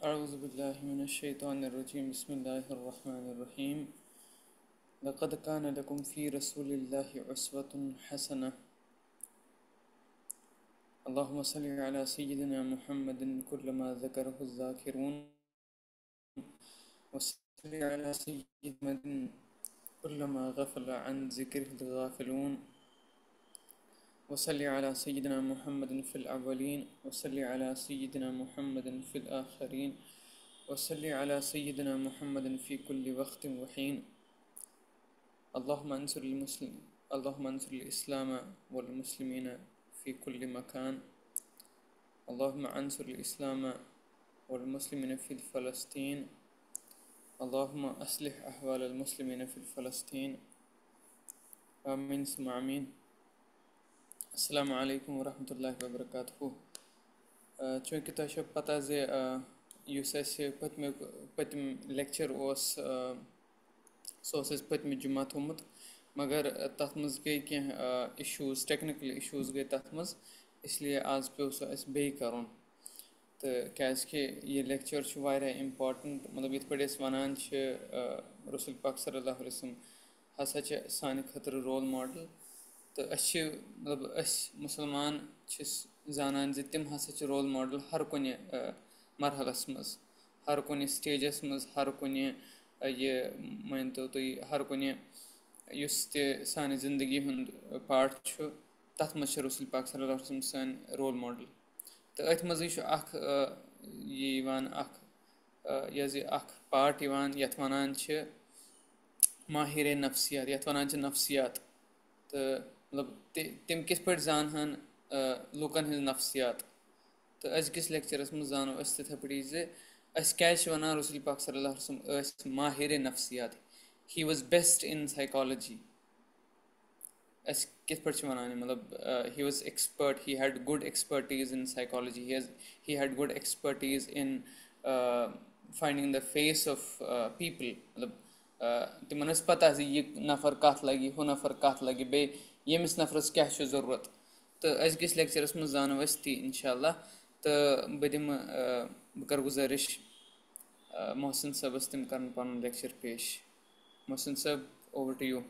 أعوذ بالله من الشيطان الرجيم بسم الله الرحمن الرحيم لقد كان لكم في رسول الله عسوة حسنة اللهم صل على سيدنا محمد كلما ذكره الذاكرون وصل على سيدنا محمد كلما غفل عن ذكره الغافلون وصلي على سيدنا محمد في الأولين وصلي على سيدنا محمد في الآخرين وصلي على سيدنا محمد في كل وقت وحين اللهم انصر المسلم اللهم انصر الإسلام والمسلمين في كل مكان اللهم انصر الإسلام والمسلمين في فلسطين اللهم أصلح أحوال المسلمين في فلسطين آمين ثم آمين السلام علیکم ورحمۃ اللہ وبرکاتہ چونکہ تہ پتہ زس اہ پتم پتم لیکچر اس سہ اس پتم جمعہ تھومت مگر تتھ مز گئی کیٚنٛہہ اِشوز ٹیکنِکل اِشوز گٔے تتھ مز اس لیے آز پیٚو سُہ اسہِ بیٚیہِ کرُن تہٕ کیازکہِ یہِ لیکچر چھُ واریاہ اِمپاٹنٹ مطلب یِتھ پٲٹھۍ أسۍ وَنان چھِ رسول پاک صلی اللہ علیہ وسلم ہسا چھِ سانہِ خٲطرٕ رول ماڈل تہٕ أسۍ چھِ مطلب أسۍ مُسلمان چھِ زانان زِ تِم ہسا چھِ رول ماڈل ہر کُنہِ مرحلَس منٛز ہر کُنہِ سِٹیجَس منٛز ہر کُنہِ یہِ مٲنۍتو تُہۍ ہر کُنہِ یُس تہِ سانہِ زندگی ہُنٛد پاٹ چھُ تَتھ منٛز چھِ رسول پاک صلی اللہ علیہ وسلم سٲنۍ رول ماڈل تہٕ أتھۍ منٛزٕے چھُ اَکھ یہِ یِوان اَکھ یہِ حظ یہِ اَکھ پاٹ یِوان یَتھ وَنان چھِ ماہِرے نفسیات یَتھ وَنان چھِ نفسیات تہٕ مطلب تم کس پہ زانہن لوکن ہز نفسیات تو اس کس لیکچرس من زانو اس تتھے پڑی زی اس کیش ونان رسول پاک صلی اللہ علیہ وسلم اس ماہر نفسیات he was best in psychology اس کس پہ ونان مطلب he was expert he had good expertise in psychology he has he had good expertise in finding the face of people مطلب تمن ٲس پَتہ زِ یہِ نفر کَتھ لَگہِ ہُہ نفر کَتھ لَگہِ بیٚیہِ ییٚمِس نفرَس کیٛاہ چھُ ضروٗرت تہٕ أزکِس لیکچَرَس منٛز زانو أسۍ تی اِنشاء اللہ تہٕ بہٕ دِمہٕ بہٕ کَرٕ گُزٲرِش محسن صٲبَس تِم کَرَن پَنُن لیکچَر پیش محسن صٲب اوٚوَر ٹُو یوٗ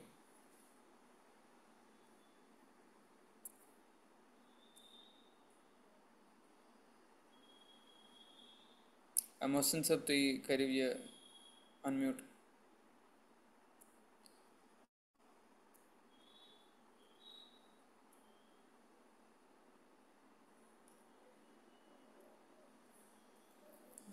محسن صٲب تُہۍ کٔرِو یہِ اَنمیوٗٹ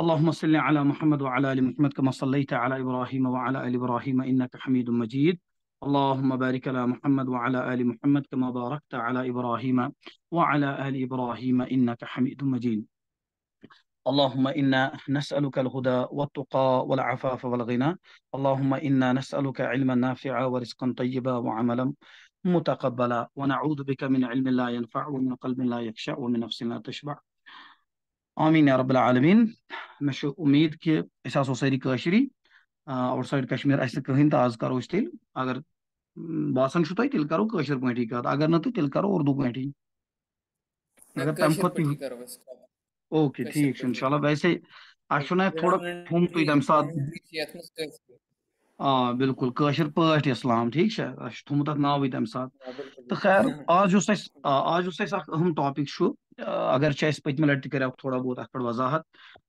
اللهم صل على محمد وعلى ال محمد كما صليت على ابراهيم وعلى ال ابراهيم انك حميد مجيد اللهم بارك على محمد وعلى ال محمد كما باركت على ابراهيم وعلى ال ابراهيم انك حميد مجيد اللهم انا نسالك الهدى والتقى والعفاف والغنى اللهم انا نسالك علما نافعا ورزقا طيبا وعملا متقبلا ونعوذ بك من علم لا ينفع ومن قلب لا يخشع ومن نفس لا تشبع آمین یا رب العالمین میں شو امید کہ احساس و سیری کاشری اور سائیڈ کشمیر ایسے کہیں تا آز کرو اس تیل اگر باسان شو تایی تیل کرو کاشر پوائنٹی کات اگر نتو تیل کرو اردو پوائنٹی اگر پیم خود تیل کرو اوکی ٹھیک انشاءاللہ بیسے آشو نایت یعنی تھوڑا پھوم توی دم سات آہ بلکل کاشر پوائنٹی اسلام ٹھیک شاہ آشو تھومتا ناوی دم سات ہاں، تو خیر آج اس ایسا ہم ٹاپک شو اگرچہ اس پتم لٹ کریا تھوڑا بہت اتھ پر وضاحت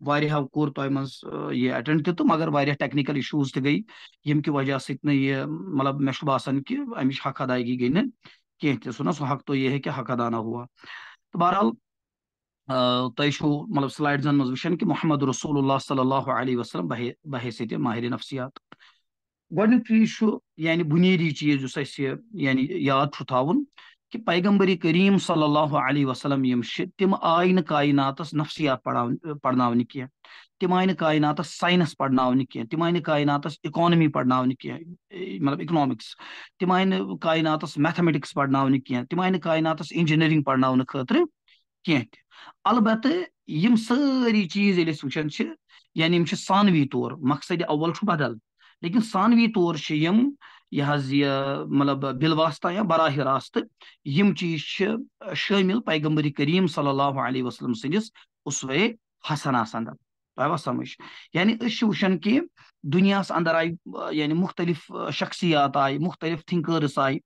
واریہ کور تو منس یہ اٹینڈ کیتو مگر واریہ ٹیکنیکل ایشوز تے گئی یم کی وجہ سے اتنے یہ مطلب مشبہ باسان کی امش حق ادا کی گئی نہ کہ تے سنا سو حق تو یہ ہے کہ حق ادا نہ ہوا تو بہرحال تو ایشو مطلب سلائیڈز ان مزوشن کہ محمد رسول اللہ صلی اللہ علیہ وسلم بحیثیت ماہر نفسیات گڈن کی ایشو یعنی بنیری چیز جس اسی یعنی یاد چھ تھاون کہ پیغمبری کریم صلی اللہ علیہ وسلم تم آئی نکنات نفسیات پڑھنا کی تم آئین کا قاینات سائنس پڑن کم آئیں قاینات اکانمی کی مطلب اکنامکس تم آئ ناات میتمیٹک پڑنہ کم آئی ناینات اینجینگ پڑن خطرہ تک البتہ یم ساری چیز و یعنی ثانوی طور مقصد اول بدل لیکن ثانوی طور یہ حظ یہ مطلب بال یا براہ راستہ ہم چیز شمل پیغمبری کریم صلی اللہ علیہ وسلم سند اُسور حسنس تۄہہِ توا سمجھ یعنی أسۍ چھِ وٕچھان کہِ دُنیاہَس اندر آیہِ یعنی مختلف شخصیات آیہِ آئتلف تھنکرس آیہِ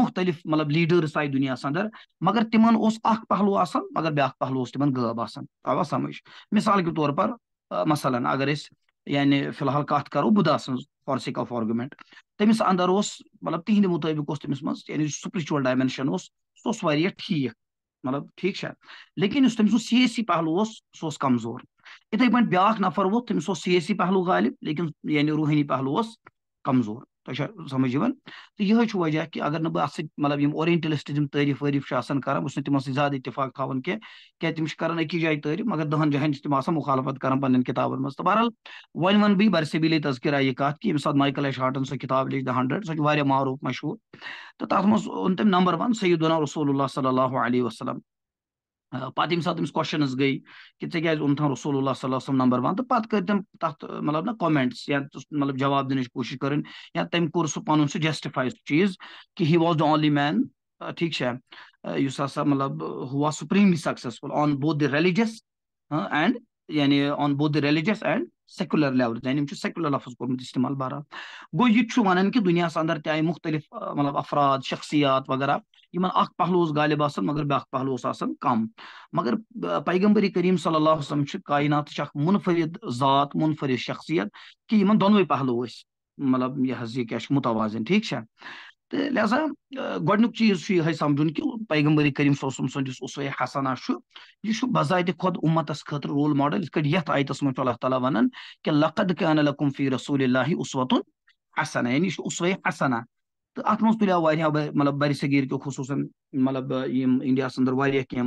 مختلف مطلب لیٖڈٲرٕس آیہِ دُنیاہَس اندر مگر تِمن اوس اکھ پہلوٗ آسان مگر بیٛاکھ پہلوٗ اوس تِمن غٲب آسان تۄہہِ آوا سمجھ مِثال کے طور پر مثلاً اگر أسۍ یعنی فی الحال کات کرو فار سن آف فارگومنٹ تمس اندر اس مطلب اوس مطابق یعنی اوس ڈائمینشن ٹھیٖک مطلب ٹھیک لیکن اس تم سی ایسی پہلو اس کمزور اتھائی پہ بیاا نفر تٔمِس سی ایسی پہلو غالب لیکن یعنی پہلوٗ پہلو کمزور اچھا، سمجھ تو یہ وجہ کہ اگر نہ بہت مطلب اوورینٹلسٹ تم تعریف بس تم بنانے زیادہ اتفاق تاؤن کی کران جائے تعریف مگر دہن جائن آپالفت کر پین کتاب بہرحال ون ون بر صبل تذکرہ یہ کتنا مائیکل ایش ہاٹن سو کتاب لچ دا ہنڈریڈ سوچ معروف مشہور تو تر من او تم نمبر ون سیدنا رسول اللہ صلی اللہ علیہ وسلم پہ یم ساتھ تمہس کوشچنز گئی کہ رسول اللہ صلی وسلم نمبر تٔمۍ تو مطلب نا کومینٹٕس یا مطلب جواب یا تٔمۍ کوٚر سُہ پَنُن سُہ جسٹِفاے سُہ چیز کہ he was the only man ٹھیک ہسا مطلب ہُوا سُپریٖملی سکسیسفل آن اینڈ یعنی on both religious and secular یعنی لوگ سیکولر لفظ استعمال بارا گو یہ کہ دنیا اندر مختلف مطلب افراد شخصیات وغیرہ ان پہلو اس غالبا مگر بایا پہلوس کم مگر پیغمبری کریم صلی اللہ علیہ وسلم کائنات منفرد ذات منفرد شخصیت کہ دونوں پہلو مطلب یہ حضی کیا متوازن ٹھیک تو لہذا گھوڈنی چیز سمجھن کہ پیغمبری یُس صنم حسنا چھُ یہِ چھُ بذاتہِ خۄد اُمتَس خٲطرٕ رول ماڈل یِتھ کٲٹھۍ یَتھ آیتَس منٛز چھُ اللہ تعالیٰ وَنان کہِ لقد کے انقم فی رسول اللہ اُسوتُن حسنا یعنی یہِ چھُ حسن حسنا تہٕ اَتھ منٛز تُلیو واریاہ مطلب برصغیٖر کیو خصوٗصاً مطلب یِم انڈیا اندر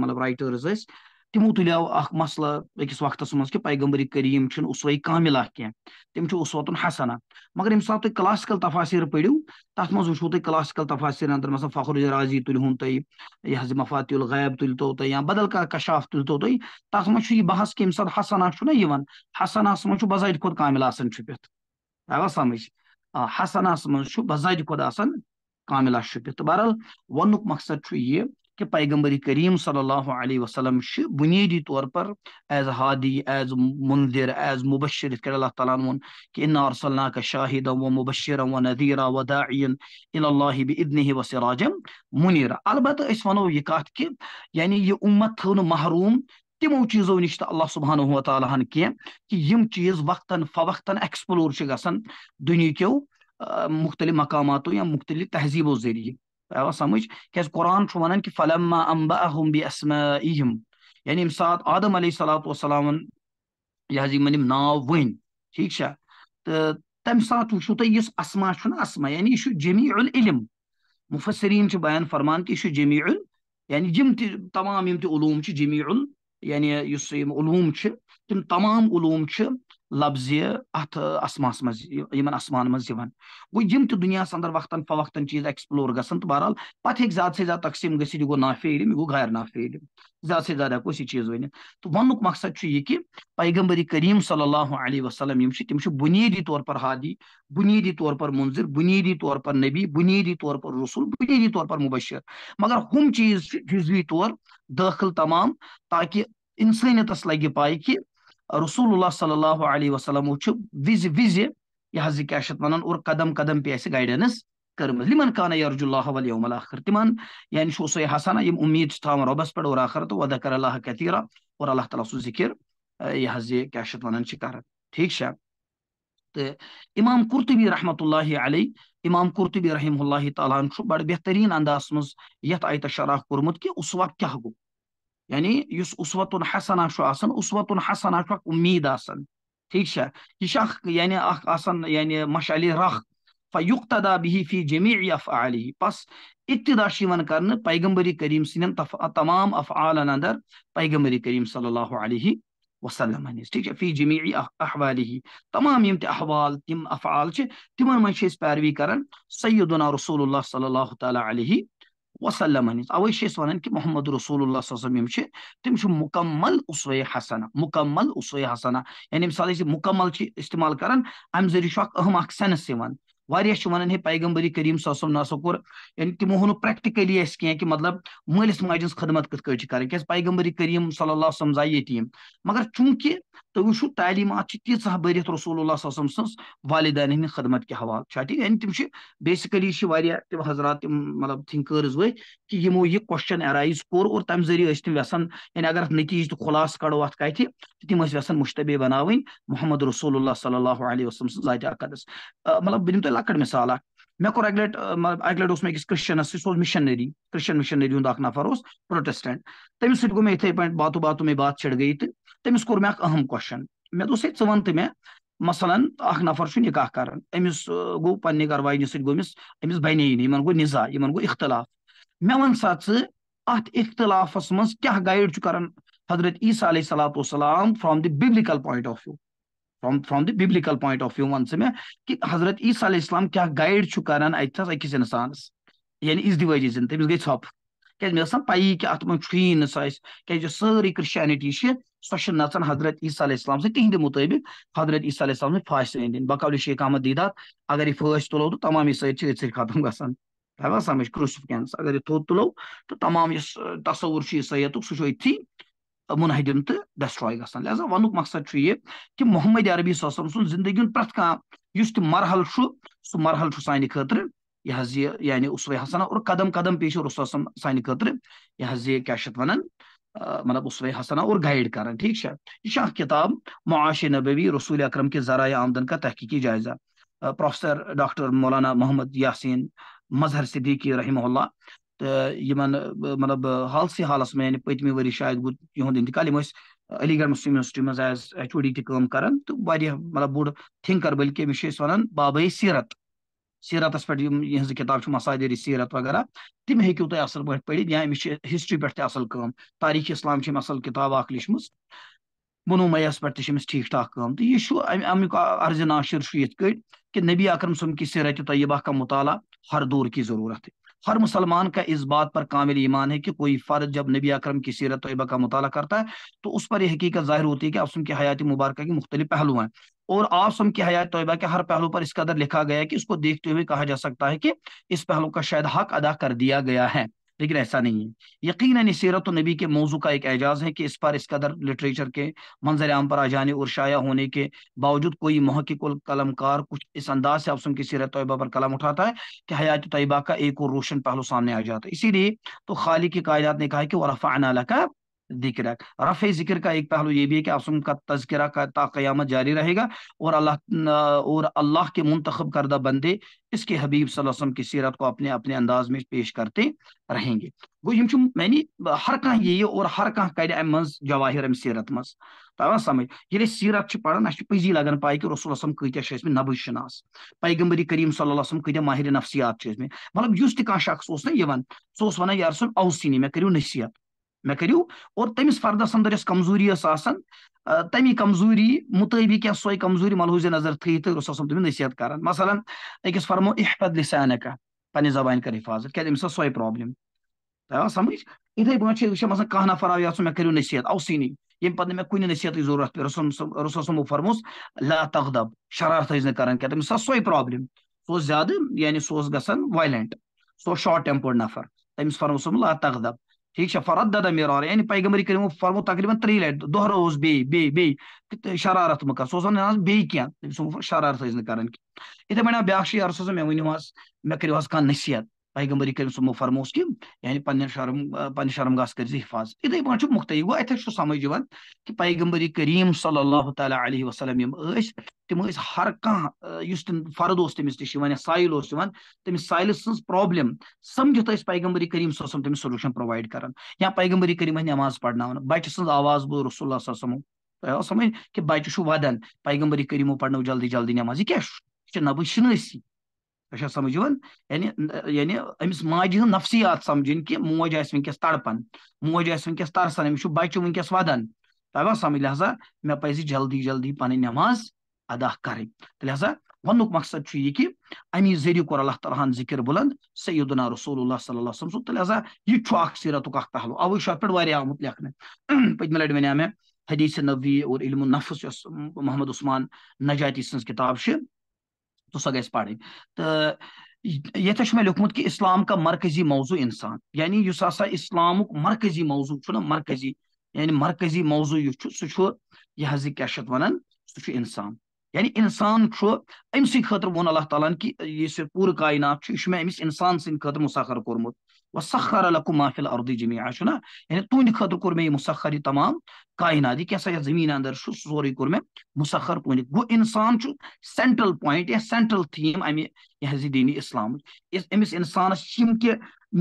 مطلب رایٹٲرٕز ٲسۍ تمو تلو اخ مسلہ اکس وقت مزہ پیغمبری قریم اُسوائی کاملا کیسو حسنا مگر یم سات تھی کلاسکل تفاصر پو تر من و تک کلاسکل تفاصر اندر مثبت فخر الراضی تلہن تہذ الغیب الغائب تلتو یا بدل کشاف تل تو تب من بحث حسنا کہ حسنہ حسنس منظہ آ شپت سمجھ حسن مزاح کتان کاملہ شپت بہرحال ون مقصد یہ کہ پیغمبر کریم صلی اللہ علیہ وسلم بنیادی طور پر ایز ہادی ایز منذر ایز مبشر اللہ تعالیٰ ون کہ ارسلنا کا شاہد و و وَ نذیرہ داعین اللہ ادنہ و سراجم منیرا البتہ اس ونو یہ کات کہ یعنی یہ امت تھو محروم تمو چیزو نش تو اللہ چیز وقتاً فوقتاً ایكسپلور دنیا کیو مختلف مقاماتوں یا مختلف تہذیب و ذریعہ samujh kaz Quran chumanan ki falamma anba'ahum bi asma'ihim yani imsat Adam alayhi salatu wasalam yazi manim nawin ठीक छ त تمہِ ساتہٕ وٕچھو تُہۍ یُس اسما چھُنہ اسما یعنی یہِ چھُ جمیع العلم مُفسریٖن چھِ بیان فرمان کہِ یہِ چھُ جمیع یعنی یِم تہِ تمام یِم تہِ علوٗم چھِ جمیع یعنی یُس یِم علوٗم چھِ تِم تمام علوٗم چھِ لفظ ات آسمانس مزن اسمان من گو تہ دنیا اندر وقتاً فوقتاً چیز اکسپلور گا بہرحال پہ زیادہ سے زیادہ تقسیم یہ گو علم یہ گو غیر علم زیادہ سے زیادہ ہیکو یہ چیز ون تو ون مقصد یہ کہ پیغمبری کریم صلی اللہ علیہ وسلم تم بنیادی طور پر حادی بنیدی طور پر منظر بنیدی طور پر نبی بنیدی طور پر رسول بنیدی طور پر مبشر مگر ہم چیز جزوی طور داخل تمام تاکہ انسانیتس لگہ پائے کہ رسول اللہ صلی اللہ علیہ وسلموں وز وز یہ کیا اتنا اوور قدم قدم پہ گائڈینس کرم قانو اللہ علیہ تمہیں حسنہ امید تبس پہ اور آخر و اللہ قطیرہ اور اللہ تعالیٰ سکر یہ حضی کیا کر ٹھیک امام قرطبی رحمت اللہ علیہ امام قرطبی رحمہ اللہ تعالیٰ بڑ بہترین انداز مز یت آیت شرح کورمت کہ اس وقت کیا گو یعنی اس عصوۃ الحسنہ آن عوۃ الحسنہ امید آپ اخن یعنی ماشاء ال یعنی رخ فی الختی فی جمی اف علی بس ابتداء پیغمبری کریم سندین تمام افعالن اندر پیغمبری کریم صلی اللہ علیہ وسلم ٹھیک فی جمیع احوالی تمام تہ احوال تم افعال تمہن مجھے پیروی کر سید رسول اللہ صلی اللہ تعالی علیہ وسلم اوے کہ محمد رسول اللہ صلی اللہ علیہ وسلم تم چھ مکمل عصوی حسنہ مکمل عصوی حسنہ یعنی مثال مکمل سے استعمال کران ام ذریعہ اہم اکھ اخنس چھِ وَنان ہے پیغمبری کریم صم نہٕ پرٛٮ۪کٹِکٔلی ہو کینٛہہ کی مطلب مالس ماج ہن خدمت کَرٕنۍ کچھ پیغمبری کریم صلی اللہ وسلم سمزائے یتم مگر چونکہ چھِ تیٖژاہ بٔرِتھ رسول اللہ وسلم والدین ہِنٛدِ خدمت کے حوالہ یعنی واریاہ بیسکلی حضرات تم مطلب تھنکرز وٲتۍ کہ یمو یہ کوشچن ارائز کور اور تم ذریعہ اس تم ویسن یعنی اگر نتیج تو خلاص کڑو ات کایتی تم اس ویسن مشتبہ بناوین محمد رسول اللہ صلی اللہ علیہ وسلم ذات اقدس مطلب بنم تو لکڑ مثال مے کور اگلٹ مطلب اگلٹ اس میں کس کرسچن اس سوز مشنری کرسچن مشنری ہوندا اکھ نفر اس پروٹسٹنٹ تم سٹ گو میں ایتھے پوائنٹ باتو باتو میں بات چھڑ گئی تے تم اس کور میں اک اہم کوشچن مے دوسے چون تے میں مثلا اخ نفر چھ نکاح کرن امس گو پنی گھر واجن سٹ گومس امس بہنی نی من گو نزا یمن گو اختلاف مےٚ وَن سا ژٕ اَتھ منٛز کیٛاہ کیا چھُ کر حضرت عیسیٰ علیہ صلاتُ وسلام from the Biblical point of view from from the Biblical point of view وَن ژٕ مےٚ کہِ حضرت عیسیٰ علیہ السلام کیٛاہ کیا گائڈ کرانس أکِس اِنسانَس یعنی تٔمِس گٔے ژھۄپہٕ کیٛازِ مےٚ پَیی کہِ اَتھ منٛز چھُیی نہٕ سۄ اَسہِ کیٛازِ یۄس سٲرٕے کہی چھِ سۄ چھِ سوچ حضرت عیسیٰ علیہ السلام سنگ تِہنٛدِ مُطٲبِق حضرت عیسیٰ علیہ السلام فٲصلہٕ أنٛدۍ أنٛدۍ بکول شیخ احمد دیٖدات اگر یہِ فٲصلہٕ تُلو تہٕ فاص یہِ تو چھِ أتھۍ سۭتۍ ختم گژھان سمجھفین اگر یہ تو تلو تو تمام اس تصور سید سہتھی منہدم تو ڈیسٹرو گا لہذا ون مقصد یہ کہ محمد عربی سن زندگی پریت کانس ترحل سہ مرحل سان خی یعنی عصوائی حسنہ ار قدم قدم پیشہ رسوسم سان خی کان مطلب اسوے حسنہ ار گائیڈ کر ٹھیک یہ کتاب معاش نبوی رسول اکرم کے ذرائع آمدن کا تحقیقی جائزہ پروفیسر ڈاکٹر مولانا محمد یاسین مظہر صدیقی رحمہ اللہ تو ان مطلب حال سی حالس میں یعنی پتمہ وری شاید گہد انتقال علی گڑھ مسلم یونیورسٹی مجھے ایز ایچ او ڈیم کرنکر بلکہ امپرس وابائی سیرت سیرتس پہ ھز کتاب مساجری سیرت وغیرہ تم ہوں تک پہسٹری پہ اصل کا تاریخ اسلام اصل کتاب اخچم بنومیس پہ ٹھیک ٹھاک امی عرض ناشر یہ نبی اکرم صم کی سیرت طیبہ کا مطالعہ ہر دور کی ضرورت ہے ہر مسلمان کا اس بات پر کامل ایمان ہے کہ کوئی فرد جب نبی اکرم کی سیرت طیبہ کا مطالعہ کرتا ہے تو اس پر یہ حقیقت ظاہر ہوتی ہے کہ آپسم کی حیاتی مبارکہ کے مختلف پہلو ہیں اور آپسم کی حیات طیبہ کے ہر پہلو پر اس قدر لکھا گیا ہے کہ اس کو دیکھتے ہوئے کہا جا سکتا ہے کہ اس پہلو کا شاید حق ادا کر دیا گیا ہے لیکن ایسا نہیں ہے یقیناً سیرت و نبی کے موضوع کا ایک اعجاز ہے کہ اس پر اس قدر لٹریچر کے منظر عام پر آ جانے اور شائع ہونے کے باوجود کوئی محقق کل قلم کار کچھ اس انداز سے افسن کی سیرت طیبہ پر قلم اٹھاتا ہے کہ حیات طیبہ کا ایک اور روشن پہلو سامنے آ جاتا ہے اسی لیے تو خالی کی قائدات نے کہا کہ اور رفا کا دکر رفع ذکر کا ایک پہلو یہ بھی ہے کہ آسم کا تذکرہ کا تا قیامت جاری رہے گا اور اللہ اور اللہ کے منتخب کردہ بندے اس کے حبیب صلی اللہ علیہ وسلم کی سیرت کو اپنے اپنے انداز میں پیش کرتے رہیں گے گوشت میری یعنی ہر کہاں یہ اور ہر کچھ جواہر ام سیرت مزہ سمجھ یعنی سیرت پڑھان پزی لگن پائے رسول میں کتنا شناس پیغمبری کریم صلی اللہ علسم کتیا ماہر نفسیات مطلب اسخصہ سنہ یارس اوسینی میں کرو نصیحت مے کرو تم فردس اندر اس کمزوری تی کمزوری مطابق یا سو کمزوری ملہوز نظر تھی رسو ہوں تمہ نصیحت کرثاً اکثر احتیاق پنس زبان کر حفاظت کمس سو پل سمجھ اتنا کانفر آپ یہ نصیح عوثی یم پہ میرے کنصیحت ضرورت پہ رسوم فرموس لا لاتد شرارت ٹھیک نا کر سو پہ زیادہ یعنی سائلینٹ ساٹ ٹمپرڈ نفر فرموس لا لاتدب ٹھیک ہے فردد مرار یعنی پیغمبر کریم فرمو تقریبا 3 لٹ دوہ روز بی بی بی شرارت مکر سو سن بی کیا سو شرارت اس نے کرن کی اتے بنا بیاخ شی ارسو میں ونی واس میں کریو اس کا نصیحت پیغمبر پیغمبری فرموس سموس یعنی پہن شرم شرم گاس کر حفاظ ات پخت گو اتھ سمجھ کہِ پیغمبری کریم صلی اللہ تعالیٰ علیہ وسلم یِم ٲسۍ ٲسۍ تِم ہر کانٛہہ یُس تِم فرد اوس تٔمِس نِش یِوان یا سایل اوس یِوان تٔمِس سایلہِ سٕنٛز سن پابلم ٲسۍ پیغمبری کریم سمس سلوشن پرووائڈ کریمبری کریم نٮ۪ماز پرناوان بَچہِ سٕنٛز آواز بوٗز رسول اللہ صلی تۄہہِ سم سمجھ بَچہِ چھُ ودا پیغمبری کریموں پڑ جلدی جلدی نٮ۪ماز یہِ چھُ یہ کیا نب شنسی چھا یعنی یعنی أمِس ماجہِ ہٕنٛز نفسیات سمجھِنۍ کہِ موج آسہِ وٕنکیٚس تڑپان موج آسہِ وٕنکیٚس ترسان أمِس چھُ ترسن بچہ ونکس ودا سمجھ لہذا مےٚ پزِ جلدی جلدی پنٕنۍ نٮ۪ماز ادا کر لہذا وننُک مقصد چھُ یہِ کہِ امی ذٔریعہٕ کوٚر اللہ تعالیٰ ہن ذِکِر سید سیدُنا رسول اللہ صلی اللہ سُنٛد تہٕ یہِ چھُ اکھ اکھ سیٖرتُک سو لہذا چھُ سیرت پٮ۪ٹھ واریاہ آمُت لیکھنہٕ پٔتمہِ پتم لٹ مےٚ حدیٖث نبوی اور علم ال نفس یس محمد عثمان نجاتی سٕنٛز کِتاب چھِ تو تہٕ ییٚتٮ۪تھ تو یہ لیوٚکھمُت کہ اسلام کا مرکزی موضوع انسان یعنی اس ہا اسلامک مرکزی موضوع مرکزی یعنی مرکزی موضوع وَنان سُہ چھُ انسان یعنی اچھا ام سی خطر اللہ تعالیٰ کہ اس پور کا یہ میرے امس انسان سند خسر یعنی عل محفل اردو جمیہ تہر مسخر یہ تمام کائنات یہ کیا سا زمین اندر سوری کور مسخر تہ گو انسان سینٹرل پوائنٹ یا سینٹرل تھیم امہ یہ دینی اسلام انسانس یعنی تہ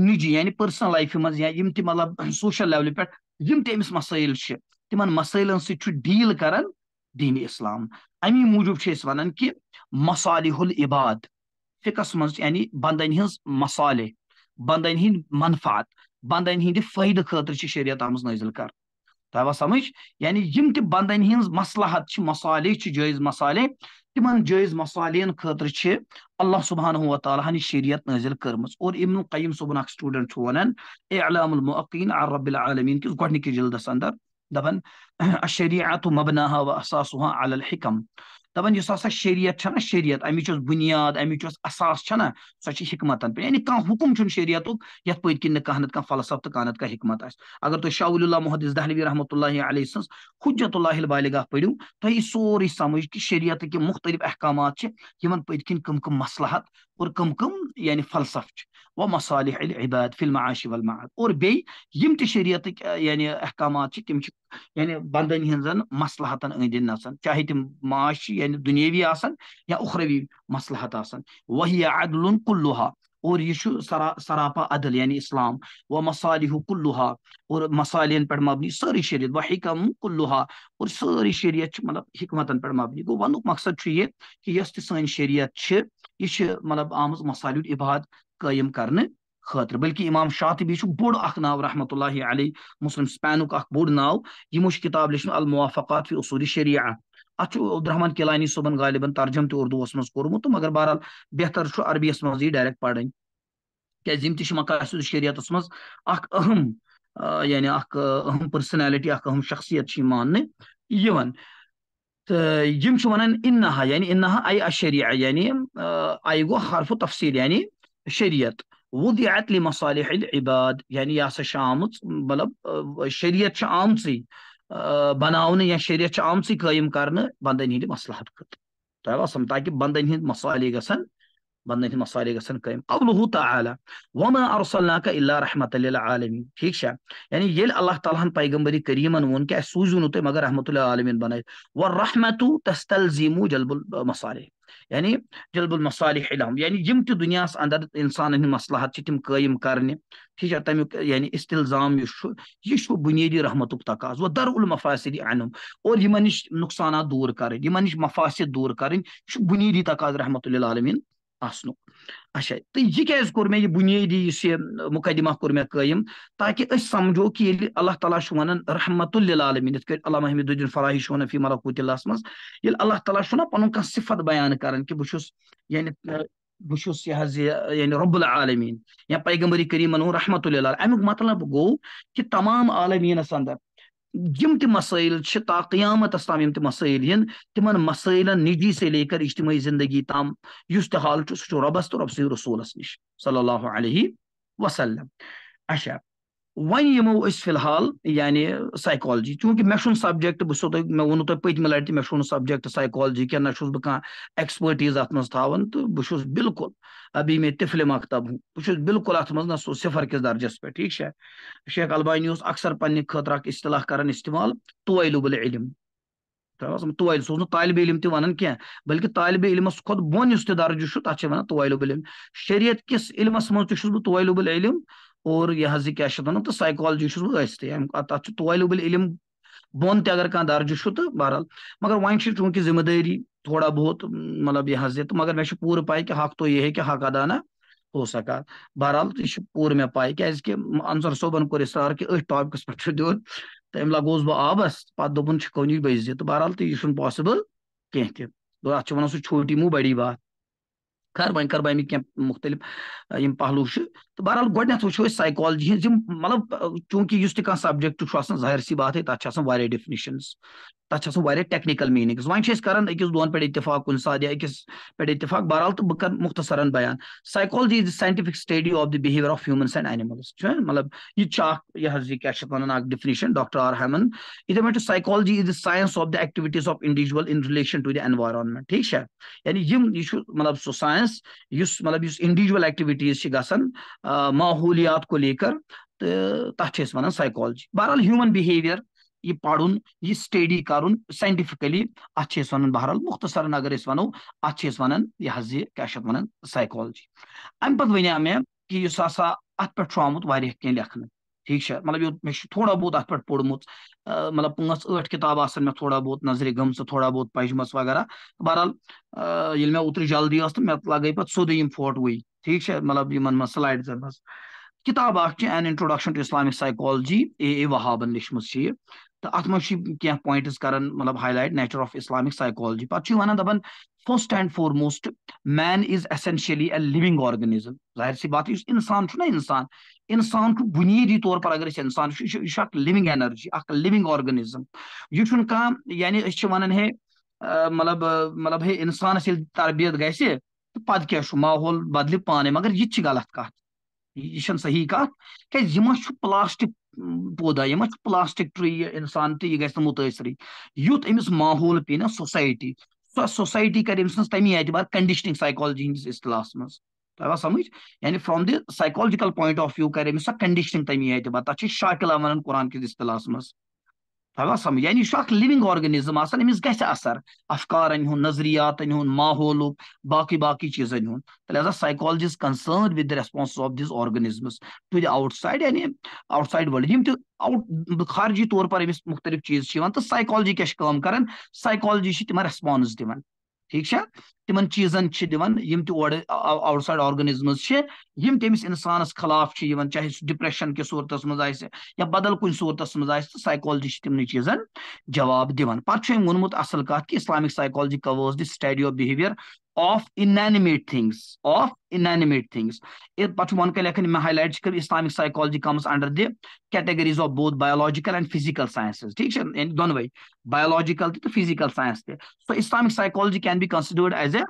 نجی یعنی پرسنل لائف من یا ہم تک سوشل لولہ پہ یہ تمہس مسائل تمن سۭتۍ چھُ ڈیٖل کران دین اسلام امی موجوب اس ون کہ مصالح العباد فقس فکس یعنی بندن ہنز مصالح بندن ہند منفعت بندن ہند فائدہ خاطر چھ شریعت آمز نازل کر نوا سمجھ یعنی یم تہ بندن ہنز مصلحت چھ مصالح چھ جائز مصالح تمن جائز مصالحن خاطر چھ اللہ سبحانہ و تعالی ہن شریعت نازل کرمز اور ابن القیم صبن اک سٹوڈنٹ اخوڈینٹ اعلام المؤقین عن رب العالمین کس گس جلدس اندر طبعا الشريعة مبناها وأساسها على الحكم دپان یُس ہسا شریعت شریعت یۄس بُنیاد اس یۄس اساس احاس سۄ چھِ حکمتن پٮ۪ٹھ یعنی کانٛہہ کانٛہہ چھُنہٕ شریعتُک پٔتۍ کِنۍ نہٕ ککم کانٛہہ یعنی تہٕ کانٛہہ فلفت کانٛہہ حکمت آسہِ اگر تر شاہ محدود دہلوی رحمۃ اللہ علیہ سٕنٛز خدا اللہ پٔرِو تۄہہِ تی سورُے سمجھ کہِ شریعتٕکۍ یِم کہ احکامات چھِ یِمن پٔتۍ کِنۍ کٕم کٕم مصحت اور کٕم کٕم یعنی فلسف چھِ و مصالح العباد البید والمعاد اور بیٚیہِ یِم تہِ شریعتٕکۍ یعنی احکامات چھِ تِم چھِ یعنی بندن ہن آسان چاہے تم معاش دنیوی یا اخروی مسلحت آسان وہی عدل کلوہا اور یہ سرا سراپا عدل یعنی اسلام و مصالح کلوہا اور مسالین پہ مبنی ساری شریعت و حکم کلوہا اور ساری شریعت مطلب حکمتن پہ مبنی گو ونک مقصد یہ کہ اس سی شریعت کی مطلب آمز مصالح عباد قائم کرنے خاطر بلکہ امام شاطبی تو بھی بوڑھ او رحمۃ اللہ علیہ مسلم سپینک اخ اخر نو ہم کتاب لچھم الموافقات فی اصول شریعہ اتر عبد الرحمن کلانی صبن غالباً ترجم تردوس مجھ کورمت تو مگر بہرحال بہتر عربی اس مزی ڈائریکٹ پڑھیں مقاصد شریعت مز اخ اہم یعنی اخ اہم پرسنالٹی اخ اہم شخصیت کی مانے تو یہ انہا یعنی انہا اشریعہ یعنی آئی گو حرف و تفصیل یعنی شریعت ود یہ اطلہ مسالے ہل عباد یعنی یہ سا آم مطلب شریعت آمس بناؤن شریعت آمس قیم کر بند مسلحت تۄہہِ باسان تاکہ بندن ہند مسالے گژھن مسالے گھن قم گژھن عالیٰ و من ارص اللہ اللہ رحمت اللہ عالم چھا یعنی ییٚلہِ اللہ تعالیٰ پیغمبری ووٚن کہِ اَسہِ سوٗزِو نہٕ تُہۍ مگر رحمت اللہ عالمین بن رحمۃ تلزیم و جلب المسالے یعنی جلب المصالح لهم یعنی تنیا ان اندر انسان ہند مسلحات قیم کر تمیک یعنی اصطلام یہ بنیدی رحمت تقاض و درالمفاسدی انش نقصانات دور کرش مفاسی دور کر بنیدی تقاض رحمتہ اللہ عالمین اچھا تو یہ کیاز کور یہ بنیادی اس مقدمہ کور میرے قائم تاکہ اس سمجھو کہ یہ اللہ تعالیٰ واعن رحمۃ اللہ عالمین علامہ حمدین فلاحی ون حفی مرح اللہ یہ اللہ تعالیٰ کا صفت بیان کرن کہ یعنی یعنی یہ رب العالمین یا پیغمبر کریم و رحمت للعالمین امی مطلب گو کہ تمام عالمینس اندر مسائل تا قیامت تام تسائل تمن مسائل نجی سے لے کر اجتماعی زندگی تام اس حال سہ ربس تو ربس رسولس نش صلی اللہ علیہ وسلم اچھا وۄنۍ یِمو أسۍ فی الحال یعنی سایکالجی چوٗنٛکہِ مےٚ چھُنہٕ سَبجیکٹ بہٕ چھُسو تۄہہِ مےٚ ووٚنوُ تۄہہِ پٔتمہِ لَٹہِ تہِ مےٚ چھُنہٕ سَبجیکٹ سایکالجی کینٛہہ نہ چھُس بہٕ کانٛہہ ایٚکٕسپٲٹیٖز اَتھ منٛز تھاوان تہٕ بہٕ چھُس بِلکُل ابھی مےٚ تِفلِم مختب ہوں بہٕ چھُس بِلکُل اَتھ منٛز نہ سُہ صِفر کِس درجَس پٮ۪ٹھ ٹھیٖک چھا شیخ البانی اوس اکثر پَنٕنہِ خٲطرٕ اکھ اِصطلاح کران اِستعمال تویلُبل علم تویل سُہ اوس نہٕ طالبہِ علم تہِ وَنان کینٛہہ بٔلکہِ طالبہِ علمَس کھۄتہٕ بۄن یُس تہِ درجہٕ چھُ تَتھ چھِ وَنان تویلُبل علم شریعت کِس علمَس منٛز تہِ چھُس بہٕ تویلُبل علم اور یہ کیاان تو سائیکالوجی غصت تبدیل تول ابل علم کانٛہہ درجہٕ چھُ تہٕ بہرحال مگر وۄنۍ چھِ چوٗنٛکہِ ذمہ دٲری تھوڑا بہت مطلب یہ تو مگر مور کہِ کہ تو یہ ہے کہ ادا نہ ہو سکا بہرحال یہ پور میں پہ کمسر صوبن کس سارک اساپکس دم لگس بہٕ آوس پہ دوٚپُن چھُ یہ بٔزِ تو بہرحال یہ پاسبل اچھا سُہ چھوٹی مو بڑی بات خیر سایکالجی ہِنٛز یِم پہلو مطلب، چوٗنٛکہِ یُس تہِ سائیکالجی سَبجَکٹ چونکہ آسان ظاہر سی بات تبدیل ڈفنشنز تبدیل ٹیکنیکل میننگس ویسے کران پہ اتفاق کن سات پہ اتفاق بہرحال تو کَرٕ مختصراً بیان psychology is scientific scientific study of the behaviour of humans and animals مطلب یہ اَکھ ڈفن ڈاکٹر آر چھُ psychology is the science of the activities of in in relation to the ٹھیٖک ٹھیک یعنی مطلب سو سائنس سائنس اس مطلب اس انڈیجول ایکٹیویٹیز سے گاسن ماحولیات کو لے کر تحت اس منا سائیکالوجی بہرحال ہیومن بیہیویئر یہ پڑھن یہ سٹیڈی کرن سائنٹیفیکلی اتھ چھ اس منا بہرحال مختصر اگر اس ونو اتھ چھ اس منا یہ ہز کیا چھ ونن سائیکالوجی ام پتہ ونیا میں کہ اس ہسا اتھ پر چھ آمت واریاہ کین لکھنہ ٹھیک چھا مطلب یوٚت مےٚ چھُ تھوڑا بہت اَتھ پٮ۪ٹھ پوٚرمُت مطلب پانٛژھ ٲٹھ کِتاب آسان مےٚ تھوڑا بہت نظرِ گٔمژٕ تھوڑا بہت پَجمَژ وغیرہ بہرحال ییٚلہِ مےٚ اوترٕ جلدی ٲس تہٕ مےٚ لَگٲے پَتہٕ سیوٚدُے یِم فوٹوٕے ٹھیٖک چھا مطلب یِمن منٛز سٕلایڈزن منٛز کِتاب اکھ چھِ an introduction to Islamic psychology A A وہابن لیچھمٕژ چھِ یہِ تہٕ اَتھ منٛز چھِ کینٛہہ پویِنٛٹٕس کَران مطلب highlight nature of Islamic psychology پَتہٕ چھِ وَنان دَپان first and foremost man is essentially a living organism ظاہر سی بات ہے انسان نا انسان انسان چھو بنیادی طور پر اگر اس انسان یہ اک لونگ انرجی اک لونگ آرگنزم یہ چھن کا یعنی اس چھ ونن ہے مطلب مطلب ہے انسان اصل تربیت گیس تو پد کیا چھو ماحول بدل پانے مگر یہ چھ غلط کتھ یہ چھن صحیح کتھ کہ یما چھو پلاسٹک پودا یہ ما پلاسٹک ٹری انسان تہ یہ گژھِ نہٕ مُتٲثرٕے یُتھ أمِس ماحول پی نا سوسایٹی سوسائٹی کر أمۍ سٕنٛز تَمی اعتبار کنڈِشنِنگ سایکالجی ہِنٛدِس اصطلاحس منٛز تۄہہِ آوا سَمٕجھ یعنی from the psychological point of view کَرِ أمِس سۄ کنڈِشنِنگ تَمی اعتبار تَتھ چھِ شاکلا وَنان قۄران کِس اصطلاحس منٛز تگان سمجھ یعنی یہ لونگ آرگنزم آس اثر افکارن نظریتن ماحول باقی باقی چیزن psychologies concern with the response of this organisms to the outside یعنی آؤٹ سائڈ ولڈ آؤٹ خارجی طور پر مختلف چیز سائیکالجی کیا کرانا سائیکالجی تمہ ریسپانس دن ٹھیک چھا تمن چیزن تہ اور آؤٹ سائیڈ آرگنزمز تمس انسانس خلاف چاہے سہ ڈپریشن کس صورتس مزہ بدل کن صورتس مزہ سائیکالجی سے تمن چیزن جواب دن پہ ونمت اصل کات کہ Islamic psychology the study of behaviour of things of inanimate things یہ پہلے لکھنائی کر Islamic psychology comes under the categories of both biological and physical sciences ٹھیک ہے سائنس بایولوجیکل تو physical science so Islamic psychology can be considered as a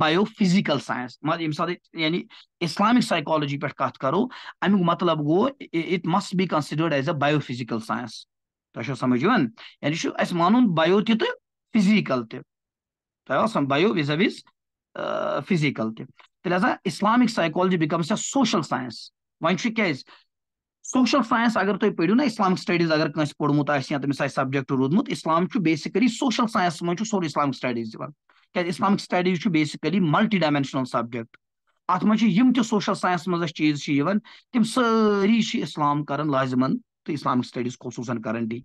bio physical science یعنی Islamic psychology کرو امی مطلب گو it must be considered as a bio physical science سمجھ یعنی تمجھو مان با ت فزیکل وز فِزِکَل تہِ تیٚلہِ ہَسا Islamic psychology becomes a social science وۄنۍ چھُ کیٛازِ سوشَل ساینَس اگر تُہۍ پٔرِو نا اِسلامِک سٹَڈیٖز اگر کٲنٛسہِ پوٚرمُت آسہِ یا تٔمِس آسہِ سَبجَکٹ روٗدمُت اِسلام چھُ بیسِکٔلی سوشَل ساینَسَس منٛز چھُ سورُے اِسلامِک سٹَڈیٖز یِوان کیٛازِ اِسلامِک سٹَڈیٖز چھُ بیسِکٔلی مَلٹی ڈایمٮ۪نشنَل سَبجَکٹ اَتھ منٛز چھِ یِم تہِ سوشَل ساینَس منٛز اَسہِ چیٖز چھِ یِوان تِم سٲری چھِ اِسلام کَران لازِمَن تہٕ اِسلامِک سٹَڈیٖز خصوٗصَن کَران ڈی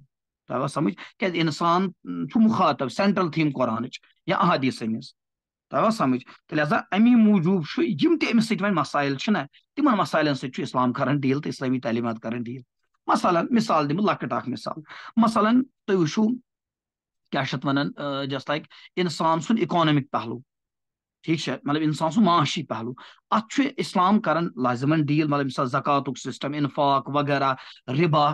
تَوا سَمٕجھ کیٛازِ اِنسان چھُ مُخاطب سٮ۪نٹرٛل تھیٖم قۄرانٕچ یا احادیٖثَن ہِنٛز سمجھ لہذا امی موجود امس سسائل تمہ مسائل اسلام کر ڈیل تو اسلمی تعلیمات کاران ڈیل مثاً مثال دم لک مثال مثلاً تیشو کیا جس لائک انسان سُنٛد اِکانمِک پہلو ٹھیک مطلب انسان سم معاشی پہلو اتلام کر لازمن ڈیل مطلب زکاتک سسٹم انفاق وغیرہ ربا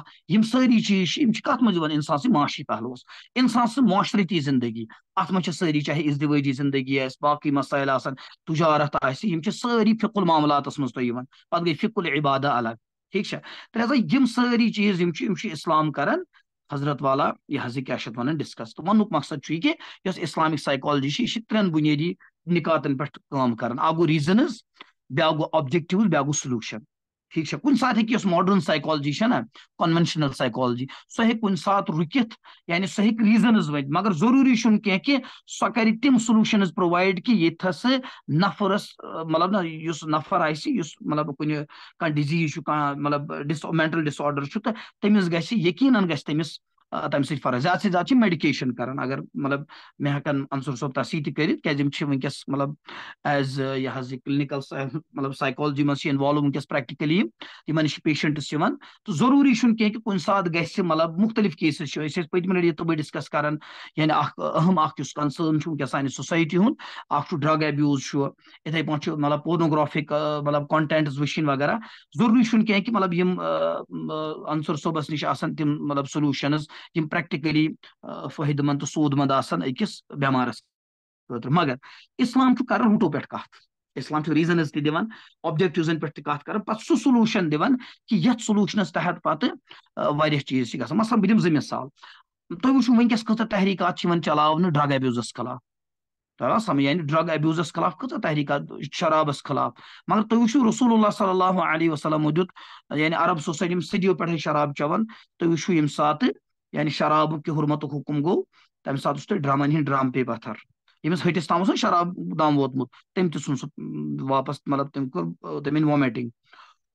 ساری چیز کت منسان ساشی پہلوس انسان ساشرتی زندگی اتری چاہے عزدی زندگی آئی مسائل آ تجارت آج سری فکل معاملات مزہ پہ گئی فک ال عبادہ الگ ٹھیک ساری چیز اسلام کر حضرت والا یہ کیا ڈسکس تو ون مقصد یہ کہ اسلامک سائیکالوجی کی یہ ترن بنی نکاتن پر کام کرن آگو ریزنز بے آگو اوبجیکٹیوز بے آگو سلوکشن ٹھیک شاہ کن ساتھ ہے کہ اس موڈرن سائیکالجی شاہ نا کنونشنل سائیکالجی سو ہے کن ساتھ رکیت یعنی سو ہے کن ریزنز وید مگر ضروری شن کہہ کہ سو کری تیم سلوکشنز پروائیڈ کی یہ تھا سے نفر اس ملاب نا یوس نفر آئی سی یوس ملاب کنی کن ڈیزیز شو کن ملاب منٹل ڈیس آرڈر شو تا تیمیز گیسی یکین انگیس تیمیز تمہ سی فرق زیادہ سے زیادہ میڈکیشن مطلب انصر صوب تصیح تریت کم ونکس مطلب ایز یہ کلنکل مطلب سائیکالجی انوالو ونکس پریکٹیکلی تمہنش پیشنٹس تو ضروری کہ کن سات گز مطلب مختلف کیسز پتم لوگ ڈسکس کران یعنی اہم کنسرن ونکس کنسر سوسائٹی ہند اخ ڈرگ ابیوز اتنا مطلب پورنوگرافک مطلب کنٹینٹس وشن وغیرہ ضروری چھ کہ مطلب انصر صوبس نش نشن تم مطلب سلوشنز پریکٹیکلی فائدے مند تو سود مند أکِس بیمارس خٲطرٕ مگر اسلام کر روٹو پہ کسلام ریزنز دان سُہ پہ دِوان پہ سلوشن دلوشنس تحت پہ چیز گژھان مثلاً تُہۍ وٕچھِو مثال کۭژاہ ونکس چھِ تحریکات چلاونہٕ ڈرگ ایبیوز خلاف سمجھ یعنی ڈرگ ایبیوز خلاف تحریٖکات شرابس خلاف مگر تُہۍ وٕچھِو رسول اللہ صلی اللہ علیہ دیُت یعنی عرب یِم صدیو پہ شراب تُہۍ وٕچھِو ییٚمہِ سات یعنی شراب کہ حرمت حکم گو تمہ سات تھی ہند ڈرم پے پتھر یس ہٹس تام شراب دام ووتم تم تن سب واپس مطلب تم کور تم وامٹنگ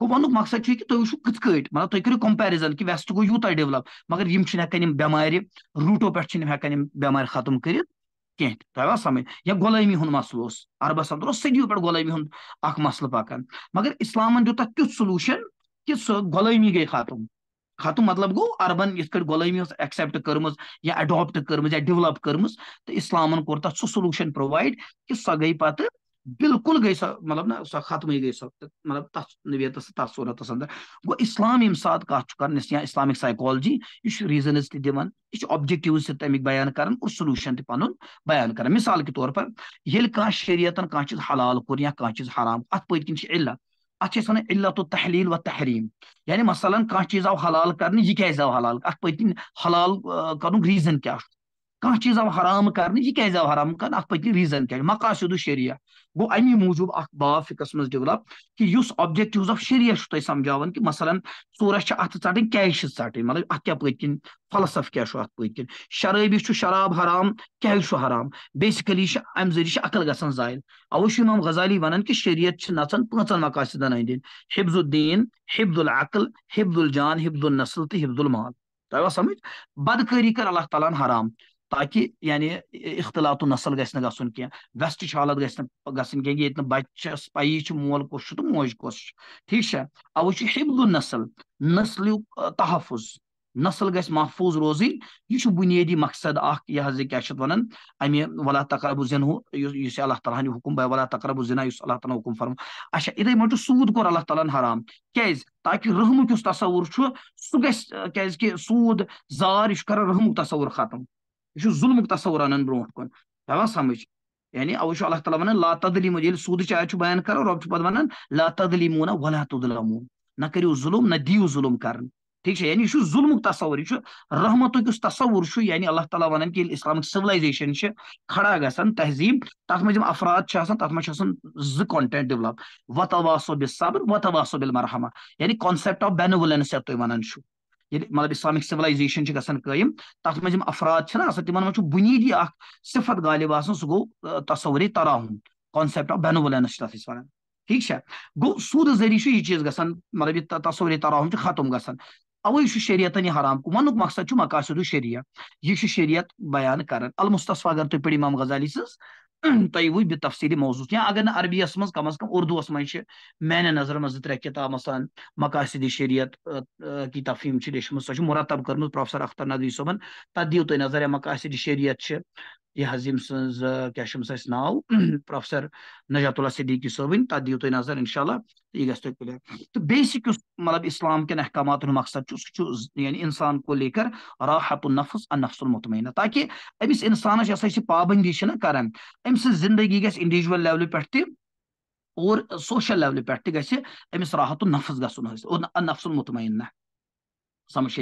گو ون مقصد کہ تھی وچو کت کٹ مطلب تھی کرو کمپیرزن کہ ویسٹ گو یوتہ ڈیولپ مگر ہر بیمار روٹو پہ ہر بمار ختم کر سمجھ یا غلامی مسل اس عربہ سندر صدیوں پہ غلامی ہند اخ مسئلہ پکان مگر اِسلام تیت سلوشن کہ سہ غلامی گئی ختم ختم مطلب گو اربن غلمی ذہن ایکسیپٹ یا اڈاپٹ یا ڈولپ کرم اسلام کو تر سلوشن پرووائڈ کہ سو گئی پہ بالكل گئی سو مطلب نا سو ختم گئی سب مطلب تس نویت تس صورت اندر گو اسلام یم سات كرس یا اسلامک سائیکالجی یہ ریزنز تعویش اوبجٹوز تمک بیان كر اور سلوشن بیان كر مثال کے طور پر یل شریتن کہ حلال کور یا کہ حرام ات علت اتنا اللہ علت تحلین و تحریک یعنی مثلاً کل آو حلال کرنے آو جی حلال ات پہن حلال کریزن کیا کانٛہہ چیٖز آو حرام کرنہٕ یہِ کیازِ آو حرام کرنہٕ اَتھ پٔتۍ کریزن کیا مقاصد و شریہ گو امی موجود اب باو کہِ یُس اوجیکٹز آف شریعہ چھُ تھی سمجھا کہ مثلاً چھِ ژَٹٕنۍ مطلب اَتھ پٔتۍ کِنۍ فلسف چھُ اَتھ پٔتۍ کِنۍ شرٲبی چھُ شراب حرام کیازِ چھُ حرام چھِ اَمہِ ام چھِ عقل گژھان گسن زائد چھُ ہم غزالی وَنان کہِ شریعت چھِ نژان نانچن مقاصدن أنٛدۍ أنٛدۍ حفظ الدیٖن حبد العقل حبد الجان حبد النسل تہٕ المال تۄہہِ وا سمجھ بدکٲری کٔر اللہ تعالیٰ ہن حرام تاکہ یعنی اختلاط ال نسل گھن کی ویسٹ حالت گھس گھن کی یہ گسک پی مول کس تو موج کس ٹھیک ہے اوے حبل نسل نسل تحفظ نسل گھس محفوظ روزن یہ بنیادی مقصد اخ یہ کیا تقرب اس اللہ تعالیٰ ہن حکم بے ولا تقرب ذینا اس اللہ تعالیٰ حکم فرم اچھا اتھے موجود سود کور اللہ تعالیٰ حرام کیاز تاکہ رحم کس تصور سہ گھس سود زار یہ رحم تصور ختم یہ ظلم تصور ان کن پیمان سمجھ یعنی اوے اللہ تعالیٰ لا واقعی سودہ چاید بیان کر رب لا تدلیمون ولا سے نہ کریو ظلم نہ دیو ظلم کرن ٹھیک یعنی کر ظلم تصور یہ رحمت تصور یعنی اللہ تعالیٰ ویل اسلامک سولیزیشن کھڑا گسن تہذیب تک مجھے افراد تک مجھے زونٹ ڈولپ وت واسب بصبر وط وا صرحمہ یعنی کانسیپٹ آف بینس ویو ییٚلہِ مطلب اِسلامِک اسلامک سولائزیشن کی گان قیم تک مجھ افراد منٛز چھُ بدی اکھ صِفت غالبان آسان سُہ گوٚو ترا ہن کانسیپٹ آف بینولینس چھِ تَتھ أسۍ وَنان ٹھیٖک چھا گوٚو سوٗدٕ ذٔریعہٕ چھُ یہِ چیٖز گژھان مطلب یہِ یہ تصور چھُ ختم گا اوے یہِ حرام مقصد مقاصد و شریعت چھُ شریعت بیان کران المطف اگر تُہۍ پٔرِو پام غزالی سٕنٛز تفصیلی موضوع یا اگر اس مز کم از کم اردو اس مجھے میانہ نظر مثلا مقاصد شریعت کی تفہیم سے لچھ مس مرتب کرمت پروفیسر اختر نوی دیو تو نظر مقاصد شریعت یہ حظ یم سز کیا ناو پروفیسر نجات اللہ صدیقی صٲبن تب دیو تھی نظر ان شاء اللہ یہ گھس تھی کلیئر تو بیسک اس مطلب اسلام کن احکامات مقصد سہ یعنی انسان کو لے کر راحت النفس النفس المطمئنہ تاکہ امس انسانس ہسا یہ پابندی کران ام سن زندگی گھس انڈیوجول لیولہِ پٮ۪ٹھ تہِ اور سوشل لیولہِ پٮ۪ٹھ تہِ گژھِ أمِس راحت النفس گژھُن حٲصِل نفس المطمئنہ سمجھ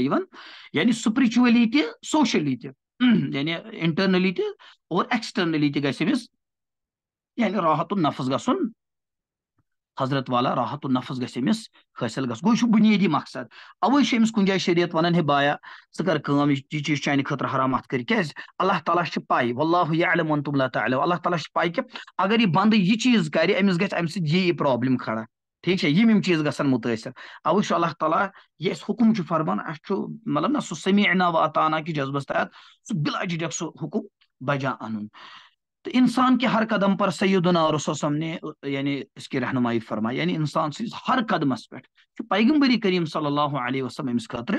یعنی سپرچولی تہِ سوشلی تہِ یعنی انٹرنلی ایکسٹرنلی اکسٹرنلی تیس أمِس یعنی راحت النفس گھن حضرت والا راحت النفس أمِس حٲصِل گھمس گوٚو یہِ چھُ بُنیٲدی مقصد اَوَے چھُ أمِس کُنہِ جایہِ شریعت وَنان ہے بایا ژٕ کٲم یہِ چیٖز چانہِ خٲطرٕ حرام اَتھ کٔرِتھ کیٛازِ اللہ تعالیٰ پائے اللہ یہ عل تُم اللہ تعالیٰ اللہ تعالیٰ چھِ پَے کہِ اگر یہِ یہِ چیٖز کَرِ أمِس یہ بند یہ چیز پرٛابلِم کھڑا ٹھیک چیز گانثر اوشو اللہ تعالیٰ یہ حکم فرمان مطلب نا سمی و وطانہ کی جذبہ تحت سو بلا جھجک سو حکم بجا انسان کے ہر قدم پر سید نارس و نے یعنی اس کی رہنمائی فرمائے یعنی سے ہر قدمس پہ پیغمبری کریم صلی اللہ علیہ وسلم امس خطر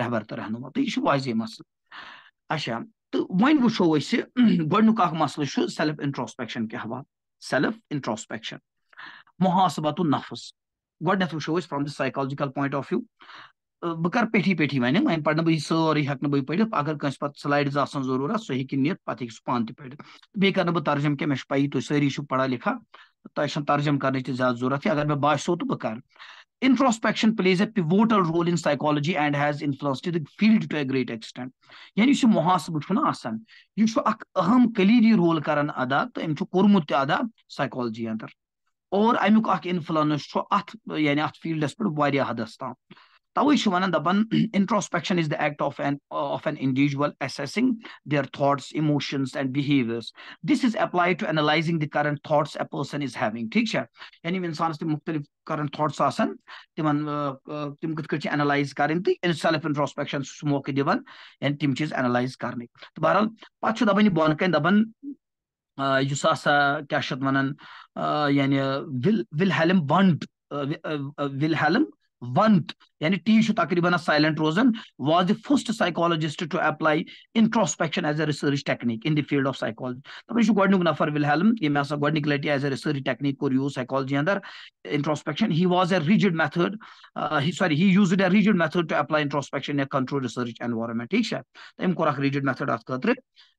رہبر تو رہنما تو یہ واضح مسئلہ اچھا تو گۄڈنیُک اکھ مسئلہ مسلسل سیلف کے کیا سیلف انٹروسپیکشن محاسبت النفس نفس وٕچھو أسۍ from this psychological point of view بر پیٹ بہٕ یہِ سٲرٕے ہٮ۪کہٕ نہٕ بہٕ پٔرِتھ اگر کٲنٛسہِ سلائڈز ضرورت سو ہی سُہ ہیٚکہِ نِتھ تک ہیٚکہِ سُہ پانہٕ تہِ پٔرِتھ بیٚیہِ سریو پڑھا لکھا ترجم کر زیادہ ضرورت اگر تہٕ تو بر introspection plays a pivotal role in psychology and has the field to a great extent یعنی محاسبہٕ چھُنہ آسان یہ اہم کلیٖدی رول کران ادا تو تہِ ادا سایکالجی اندر اور امیُک اکھ اِنفلنس چھُ اتھ یعنی اتھ فیٖلڈس پٮ۪ٹھ واریاہ حدس تام توے چھِ وَنان دَپان introspection is the act of an of an individual assessing their thoughts emotions and behaviours this is apply to analysing the current thoughts a person is having ٹھیٖک چھا یعنی یِم اِنسانس تِم مُختٔلِف کرنٹ تھاٹٕس آسان تِمن تِم کِتھ کٲٹھۍ چھِ اینلایز کرٕنۍ تہٕ سیلف اِنٹراسپیکشن چھُس موقعہٕ دِوان یعنی تِم چیٖز اینلایز کرنٕکۍ تہٕ بہرحال پتہٕ چھُ دَپان یہِ بۄن کَنہِ دَپان یُس ہسا کیٛاہ چھِ اَتھ وَنان یعنی will Wilhelm Wundt Wilhelm Wundt yani T. Shu takriban silent Rosen was the first psychologist to apply introspection as a research technique in the field of psychology. Tabe Shu Gordon Gnafer Wilhelm, ye mein asa Gordon Gleti as a research technique or use psychology under introspection. He was a rigid method. Uh, sorry, he used a rigid method to apply introspection in a controlled research environment. ठीक शायद तो हम कोरा rigid method आज करते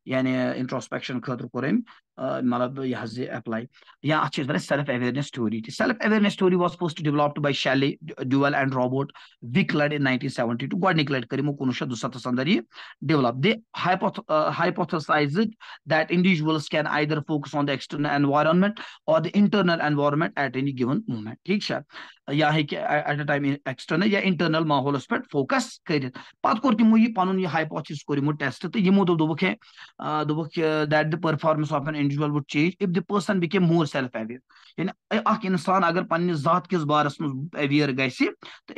यानी introspection uh, करते करें uh, मतलब यहाँ से अप्लाई या अच्छे इस बारे सेल्फ एवरेनेस थ्योरी थी self awareness theory was post developed by Shelley Wicklund nineteen seventy two گڑک لٹوں کنوشت اندر یہی involves on the external environment or the internal environment at any moment ٹھیک اے انٹرنل ماحولس پہ فوکس کرت پہ کمو یہ پہپاتس کور ٹیسٹ تو دیٹ دا پارمین بک مور سیلف ایویئر اک انسان اگر پنس بار ایویئر گھر تو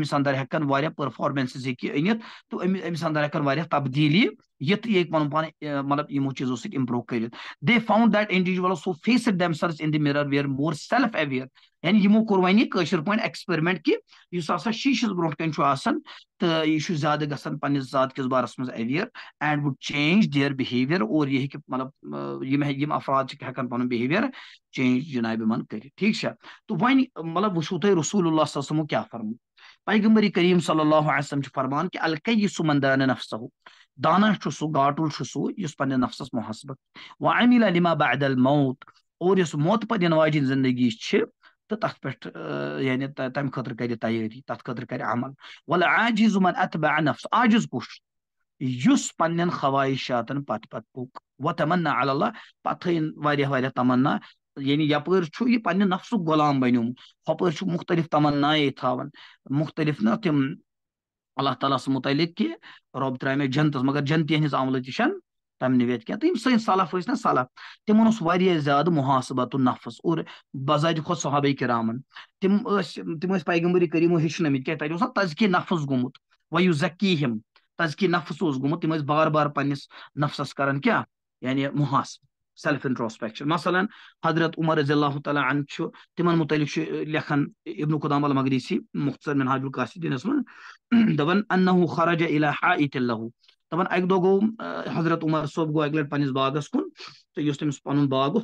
اس اندر ہر پارمینس ہنٹ تو اندر ہن تبدیلی یہ پن پان مطلب چیزوں سب امپرو کر دے found that so face the mirror more self aware یعنی ہمیں اکسپیمنٹ کہ اس شیشی بروک تو یہ زیادہ گانا پنس ذات کس مز aware and would change their بہی اور یہ ہر افراد ہن بہی چینج جناب ٹھیک ہے تو مطلب وچو تمہارے رسول اللہ وسلم کیا فرمو پیغمبر کریم صلی اللہ علیہ وسلم فرمان کہ الکی نفسا دانہ سہ گاٹل سہن نفس محسبت و امی لما بعد الموت اور اس موت پہ دن واجن زندگی تو تب پہ یعنی تم خیری خطر خر عمل عاجز من اتبع نفس آج یس پن خواہشاتن پک و تمنا واریاہ واریاہ تمنا یعنی یپ پہ نفسک غلام ہۄپٲرۍ چھُ مختلف تمنائیں تھاوان مختلف نا تم اللہ تعالیٰ تعالی کہِ کہ رب ترائے جنتس مگر جنتی ہزع عمل تم نویت یِم سٲنۍ سلف نہ نا تِمن اوس زیادہ زیادٕ محاسبت نفس اور ٲسۍ پیغمبری صحاب ہیٚچھنٲمٕتۍ تم تَتہِ اوس نہ تزکی نفس گوٚمُت و زکی ہِم تزکی نفس ٲسۍ بار بار پنس نفسس کران کیا محاسبہٕ سیلف انٹروسپیکشن مثلا حضرت عمر رضی اللہ تعالیٰ تمہل لکھن ابن قدام المغیسی مختر منہاج القاسدین دپانہ حرج اللہ اک دۄہ گوٚو حضرت عمر صٲب گوٚو اکہِ لٹہِ گو باغس کُن تہٕ یُس تٔمِس پنُن باغ اوس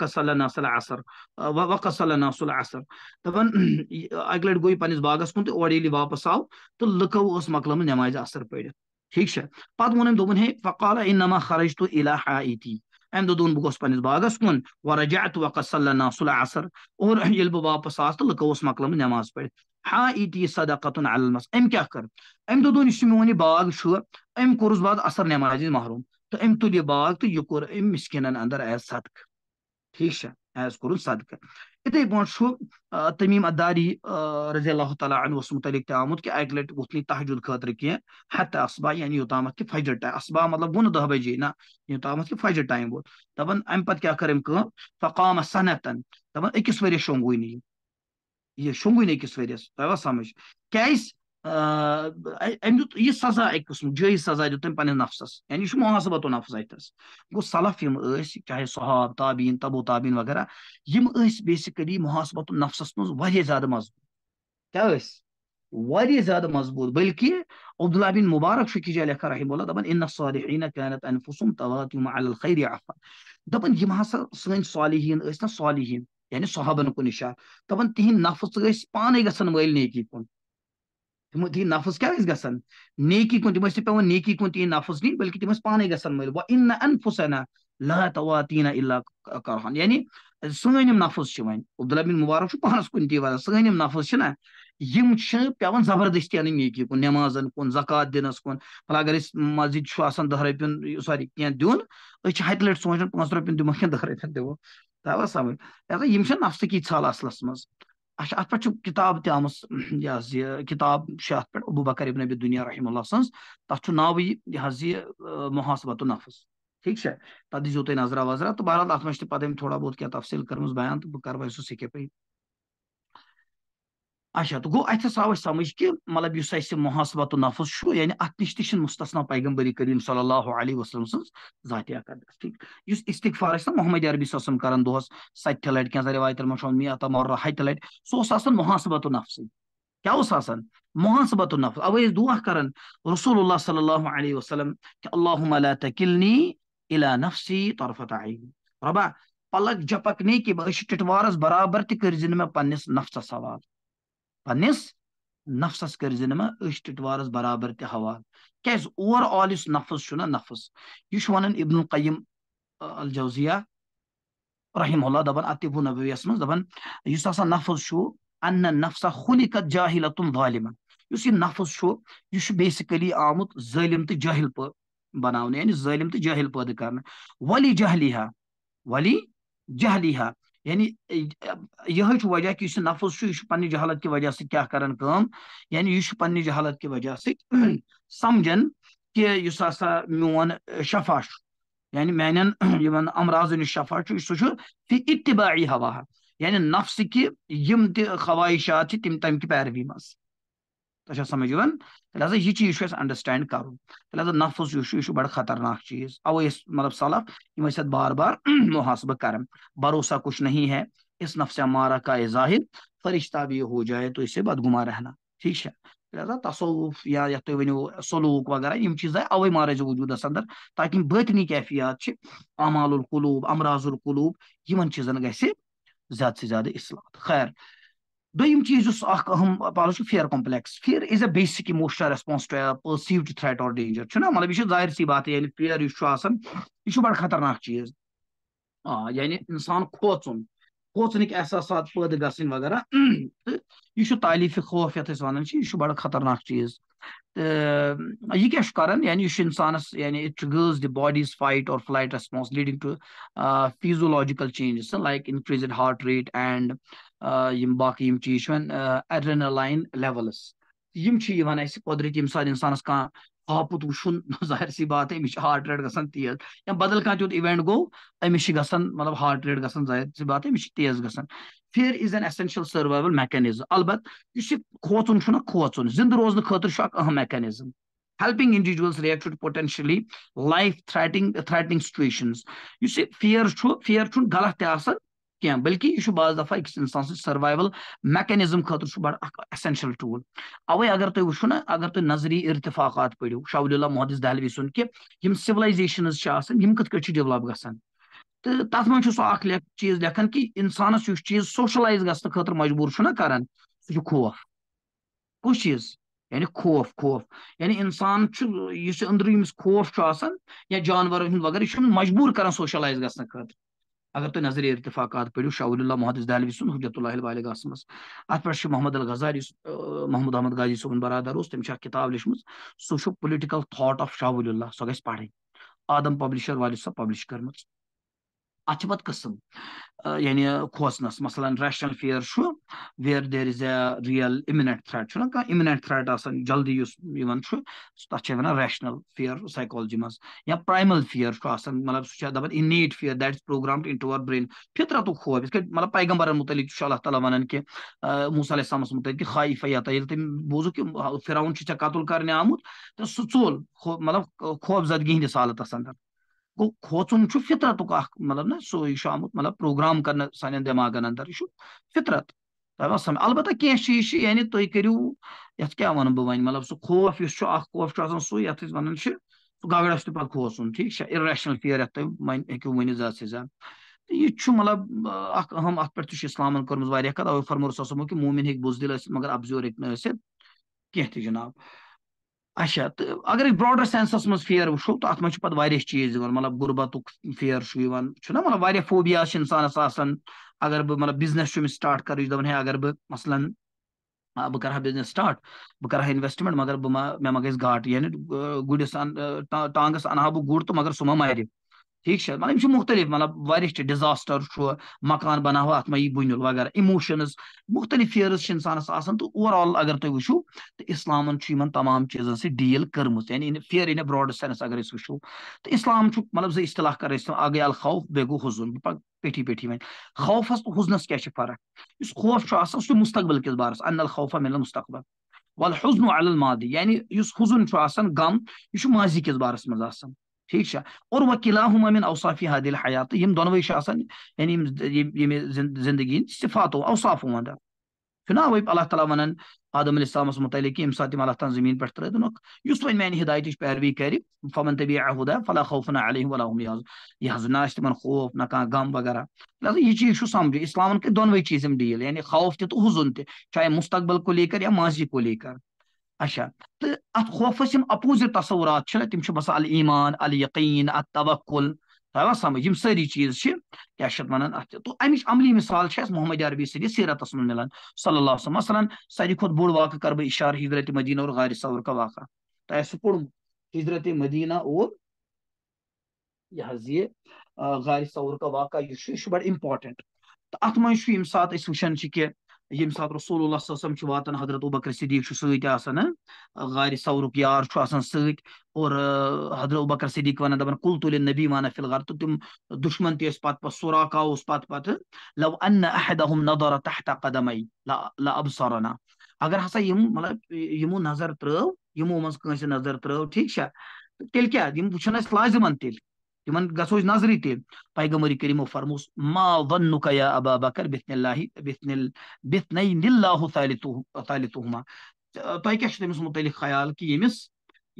اس رق اللہ اثر دپان اکہِ لٹہِ وق اللہ اثر دکہ لٹو یہ پاغس کن واپس آو تہٕ لُکو ٲس مکل نٮ۪مازِ اثر پٔرِتھ ٹھیٖک چھا پتہٕ ووٚن أمۍ دوٚپُن ہے پہلے دے خرج تو الا امدن بوس پنس باغس کن و رج وقت صلی اللہ عصل اللہ اثر اور واپس آ لکو مقلم نماز پر ها یہ تی صداقت المس امر امدن اس مون باغ بعد اثر نمازی محروم تو ام تل باغ تو یہ ام مسکنن اندر ایز صدق ٹھیک حیض کرن صدقہ اتھے پوٹ تمیم اداری رضی اللہ تعالیٰ عنوس متعلق تہ آمت کہ اکہ لٹہ وتھ نی تحجد خاطر کی حت اسبا یعنی یوتام کہ فجر ٹائم اسبا مطلب ون دہ بجے نا یوتام کہ فجر ٹائم ووت دپان امہ پتہ کیا کرم کم فقام صنعتن دپان اکس ورس شونگوئی نی یہ شونگوئی نی اکس ورس تہ سمجھ کیاز ایم یُتھ یہِ سزا اَکہِ قٕسمُک جٲیِز سزا دیُت تٔمۍ پَنٕنِس نفسَس یعنی یہِ چھُ محاسبت و نفس اَتٮ۪س گوٚو سلف یِم ٲسۍ چاہے صحاب تابیٖن تبو تابیٖن وغیرہ یِم ٲسۍ بیسِکٔلی محاسبت نفسَس منٛز واریاہ زیادٕ مضبوٗط کیٛاہ ٲسۍ واریاہ زیادٕ مضبوٗط بٔلکہِ عبداللہ بِن مُبارک چھُ کہِ لیکھان رحم اللہ دَپان اِنَس صالحیٖنہ کانت انفسُم تواتِم علی الخیرِ عفا دَپان یِم ہسا سٲنۍ صالحیٖن ٲسۍ نہ صالحیٖن یعنی صحابَن کُن اِشار دَپان تِہِنٛدۍ نفٕس ٲسۍ پانَے گژھان مٲلۍ نیکی کُن تم دفس گی تم پی نی تن نفس دن بلکہ تمہیں پل نا اللہ تواطینہ اللہ کری سم نفس وی عبد اللہ مبارک پہن تھی واقع سن نفس نا زبردستی ابھی یعنی نیکی کن نمازن زکات دنس کن اگر مسجد دہ رین سونٛچان یعنی پانٛژھ رۄپیَن دِمو کینٛہہ دہ رۄپیَن دِمو تا سمجھ لہسا یعنی نفس کی ژھل اصل منٛز اچھا کِتاب چھِ یہ کتاب ابوٗ بکر نبی دنیا رحم اللہ سن ناوٕے یہِ یہ یہِ محاسبت نفس ٹھیک ہے تب دیزیو تُہۍ نظرہ واظہ تو بہرحال چھِ سے أمۍ تھوڑا بہت بیان بہٕ کرمان وۄنۍ سُہ سِکِپٕے اشا تو گو اتنا آپ سمجھ کہ مطلب اس محسبۃ ال نفس یعنی ات نش تما پیغمبری کر ذاتیہ قدر ٹھیک اصطفار محمد عربی کران دس ست لمر سب محاسبۃ ال نفس کیا محسبۃ النف اوس دعا کر رسول اللہ صلی اللہ علیہ وسلم اللہ علیہ تکل نی الا نفسی طرفت آئی ربہ پلک جپکنیس برابر ترزی میرے پفسس سوال پنس نفسس کر زنما اش ٹٹوارس برابر تہ حوال کیاز اوور آل اس نفس چھنا نفس یہ ون ابن القیم الجوزیہ رحم اللہ دبن اتب نبوی اس من دبن یس اس نفس شو ان نفس خلقت جاہلت ظالما یس یہ نفس شو یہ بیسکلی آمت ظالم تہ جاہل پ بناونے یعنی ظالم تہ جاہل پ کرنا ولی جہلیہ ولی جہلیہ یعنی یہ وجہ کہ اس نفس یہ پنہ جہالت کی وجہ سے کیا کرن یعنی یہ پنہ جہالت کی وجہ سے سمجھن کہ اس ہسا میون شفا یعنی یمن امراض نش شفا سہ سہی ابتباعی ہوا یعنی نفس کی یم تہ خواہشات تم پیروی مز اچھا سمجھ لہذا یہ چیز انڈرسٹینڈ یہ بڑا خطرناک چیز اوے مطلب صلف بار بار محاسبہ کر بھروسہ کچھ نہیں ہے اس نفسیا مارا ظاہر فرشتہ بھی ہو جائے تو اسے بدگما رہنا ٹھیک ہے لہذا تصوف یا تحریک یعنی سلوک وغیرہ یہ چیز اوے مار وجود اندر تاکہ بطنی کیفیات سے اعمال القلوب امراض القلوب ان چیز گیس زیادہ سے زیادہ خیر دوٚیِم چیٖز یُس اکھ اہم پَلہٕ چھُ fear complex fear is a basic emotional response to perceived threat or danger چھُنا مطلب یہِ چھُ ظٲہِر سی بات ییٚلہِ فِیر یُس چھُ آسان یہِ چھُ بَڑٕ خطرناک چیٖز آ یعنی اِنسان کھوژُن کھوژنٕکۍ احساسات پٲدٕ گژھٕنۍ وغیرہ تہٕ یہِ چھُ تعلیٖفہِ خوف یَتھ أسۍ وَنان چھِ یہِ چھُ بَڑٕ خطرناک چیٖز تہٕ یہِ کیٛاہ چھُ کران یعنی یہِ چھُ اِنسانَس یعنی it triggers the body's fight or flight response leading to physiological changes like increased heart rate and یِم باقٕے یِم چیٖز چھِ یِوان ایڈرِنَلاین لیولٕز یِم چھِ یِوان اَسہِ قۄدرٔتی ییٚمہِ ساتہٕ اِنسانَس کانٛہہ ہاپُت وٕچھُن ظٲہِر سی بات أمِس چھِ ہاٹ ریٹ گژھان تیز یا بدل کانٛہہ تیُتھ اِوٮ۪نٛٹ گوٚو أمِس چھِ گژھان مطلب ہاٹ ریٹ گژھان ظٲہِر سی بات أمِس چھِ تیز گژھان fear is an essential survival mechanism البتہ یُس یہِ کھوژُن چھُنہ کھوژُن زِنٛدٕ روزنہٕ خٲطرٕ چھُ اکھ اَہم mechanism helping individuals react to potentially life threatening threatening situations یُس یہِ فِیر چھُ فِیر چھُنہٕ غلط تہِ آسان کینٛہہ بلکہِ یہِ چھُ بعض دفعہ أکِس اِنسان سٕنٛز سٔروایوَل میکنِزم خٲطرٕ چھُ بَڑٕ اکھ ایٚسَنشَل ٹوٗل اَوے اگر تُہۍ وٕچھو نہ اگر تُہۍ نظری اِرتِفاقات پٔرِو شاہُل اللہ محدِس دہلوی سُنٛد کہِ یِم سِولایزیشنٕز چھِ آسان یِم کِتھ کٲٹھۍ چھِ ڈیولپ گژھان تہٕ تَتھ منٛز چھُ سُہ اکھ چیٖز لیکھان کہِ اِنسانَس یُس چیٖز سوشَلایز گژھنہٕ خٲطرٕ مجبوٗر چھُ نہ کران سُہ چھُ خوف کُس چیٖز یعنی خوف خوف یعنی اِنسان چھُ یُس أنٛدرٕ ییٚمِس خوف چھُ آسان یا جانوَرَن ہُنٛد وغٲرٕ یہِ چھُ مجبوٗر کران سوشَلایز گژھنہٕ خٲطرٕ اگر تُہۍ نظری ارتفاقات پٔرِو شاہ اللہ محمد دہلوی سُنٛد حجت اللہ منٛز پٮ۪ٹھ چھُ محمد الغزار یُس محمد احمد غازی صٲبُن برادر اوس تٔمۍ چھِ اکھ کِتاب اس سُہ چھُ پُلِٹِکل تھاٹ آف شاہ اللہ سۄ گژھِ پَرٕنۍ آدم پبلِشر والہِ سۄ پبلِش کٔرمٕژ اتھ ات قسم یعنی کوسنس مثلاً ریشنل فیر ویر دیر از اے ریئل امنٹ تھریٹہ کانٛہہ امنٹ تھریٹ آسان جلدی یُس یِوان چھُ تَتھ چھِ وَنان سایکالجی منٛز یا پرائمل فیر مطلب سُہ چھُ دَپان innate fear in our brain فطرت خوف یِتھ مطلب پیغمبر چھُ اللہ تعالیٰ وَنان کہِ کہِ موٗسا علیہ مُتعلِق ییٚلہِ واقعہ مثلاس متعلق خایت بھوک پھر قتل آمُت تہٕ سُہ ژوٚل مطلب خوف زدگی ہِنٛدِس حالت اندر گوٚو کھوژُن گو کھو ف ف فطرت اب چھُ آمُت مطلب پروگرام کرنہٕ سانٮ۪ن دٮ۪ماغن اندر یہِ چھُ فِطرت تۄہہِ یہ فطرت البتہ وَنہٕ بہٕ وۄنۍ مطلب سُہ خوف یُس مطلب چھُ چھُ اکھ خوف آسان سُے أسۍ وَنان چھِ سُہ تہِ کھوژُن ٹھیٖک اسوفیس وگڑا پیسن ٹھیک ہے انشنل فیئر ہوں ورت ذات سی زیادہ چھُ مطلب اہم اتر اسلامن کر فرمور صاحب ہیٚکہِ بُزدِل ٲسِتھ مگر ہیٚکہِ نہٕ ٲسِتھ افزور تہِ جنہ اچھا تہٕ اگر أسۍ برٛاڈر سینسَس منٛز فِیَر وٕچھو تہٕ اَتھ منٛز چھُ پَتہٕ واریاہ چیٖز یِوان مطلب غُربَتُک فِیَر چھُ یِوان چھُنا مطلب واریاہ فوبیاز چھِ اِنسانَس آسان اگر بہٕ مطلب بِزنِس چھُ أمِس سٹاٹ کَرُن یہِ چھُ دَپان ہے اگر بہٕ مثلاً بہٕ کَرٕ ہا بِزنِس سٹاٹ بہٕ کَرٕ ہا اِنوٮ۪سٹمٮ۪نٛٹ مگر بہٕ ما مےٚ ما گژھِ گاٹہٕ یعنی گُرِس اَن ٹانٛگَس اَنہٕ ہا بہٕ گُر تہٕ مگر سُہ ما مَرِ ٹھیک چھا مطلب یہ مختلف مطلب واریاہ ڈیزاسٹر مکان بناوا ات ما یہ بنل وغیرہ اموشنز مختلف فیئرز انسانس آسان تو اوور آل اگر تُہۍ وٕچھو تو اسلامن یِمن تمام چیزن سۭتۍ ڈیٖل کٔرمٕژ یعنی فیر ان براڈ سینس اگر أسۍ وٕچھو تہٕ اسلام چھُ مطلب زٕ اصطلاح کران أسۍ اکھ گٔے الخوف بیٚیہِ گوٚو حُزُن پیٹھی پیٹھی وۄنۍ خوفس تہٕ حُزنس کیاہ چھِ فرق یُس خوف چھُ آسان سُہ چھُ مستقبل کِس بارس ان الخوفہ مِلان مستقبل وَل حُزن المادی یعنی یُس حُزُن چھُ آسان غم یہِ چھُ ماضی کِس بارس منٛز آسان ٹھیک ہے اور وکیلہ من اوصافی حادل حیات یم دونوی یعنی یم زندگی صفات و اوصاف ہوں اصاف چھنا اویو اللہ تعالی ونن آدم علیہ السلام اس متعلق کہ یمہ تم اللہ تعالیٰ زمین پر تر اس وی میان حدائت پیروی کر فمن طبی احدہ فلاح خوفن علیہ الحاظ من خوف نہ نا غم وغیرہ یہ چیز شو سمجھ اسلامن کر دونوں چیزیں ڈیل یعنی خوف تے تو حزن تے چاہے مستقبل کو لے کر یا ماضی کو لے کر اچھا تو ات خوفس اپوزٹ تصورات تم چھ بس ال یقین ات تو سمجھ یم ساری چیز چھ کیا ات تو امیش عملی مثال چھ اس محمد عربی سید سیرت اس ملن صلی اللہ علیہ وسلم مثلا ساری خود بوڑ واقعہ اشار ہجرت مدینہ اور غار ثور کا واقعہ تو اس پڑ ہجرت مدینہ اور یہ حضی یہ غار کا واقعہ یہ چھ بڑ امپورٹنٹ تو ات چھ یم سات اس وشن چھ کہ یم سات رسول اللہ صلی اللہ علیہ وسلم چھ واتن حضرت ابکر صدیق چھ سۭتۍ آسان غارِ ثورُک یار چھُ آسان سۭتۍ اور آه، حضرت ابکر صدیق وَنان دَپان کُل تُلہِ نبی مانا فِلغار تہٕ تِم دُشمن تہِ ٲسۍ پَتہٕ پَتہٕ سُراکا اوس پَتہٕ پَتہٕ لو ان احدہم نظر تحت قدمے لا ابصرنا اگر ہسا یِم مطلب یِمو نظر ترٛٲو یِمو منٛز کٲنٛسہِ نظر ترٛٲو ٹھیٖک چھا تیٚلہِ کیٛاہ یِم وٕچھان ٲسۍ لازِمن تیٚلہِ تمن گژھو نظری تہِ پیغمبر کریٖمو فرموس ما ظنُک یا ابا بکر بِتھنہِ اللہ بِتھنہِ بِتھنَے اللہ ثالثهما تۄہہِ کیٛاہ چھُ تٔمِس متعلق خیال کہِ ییٚمِس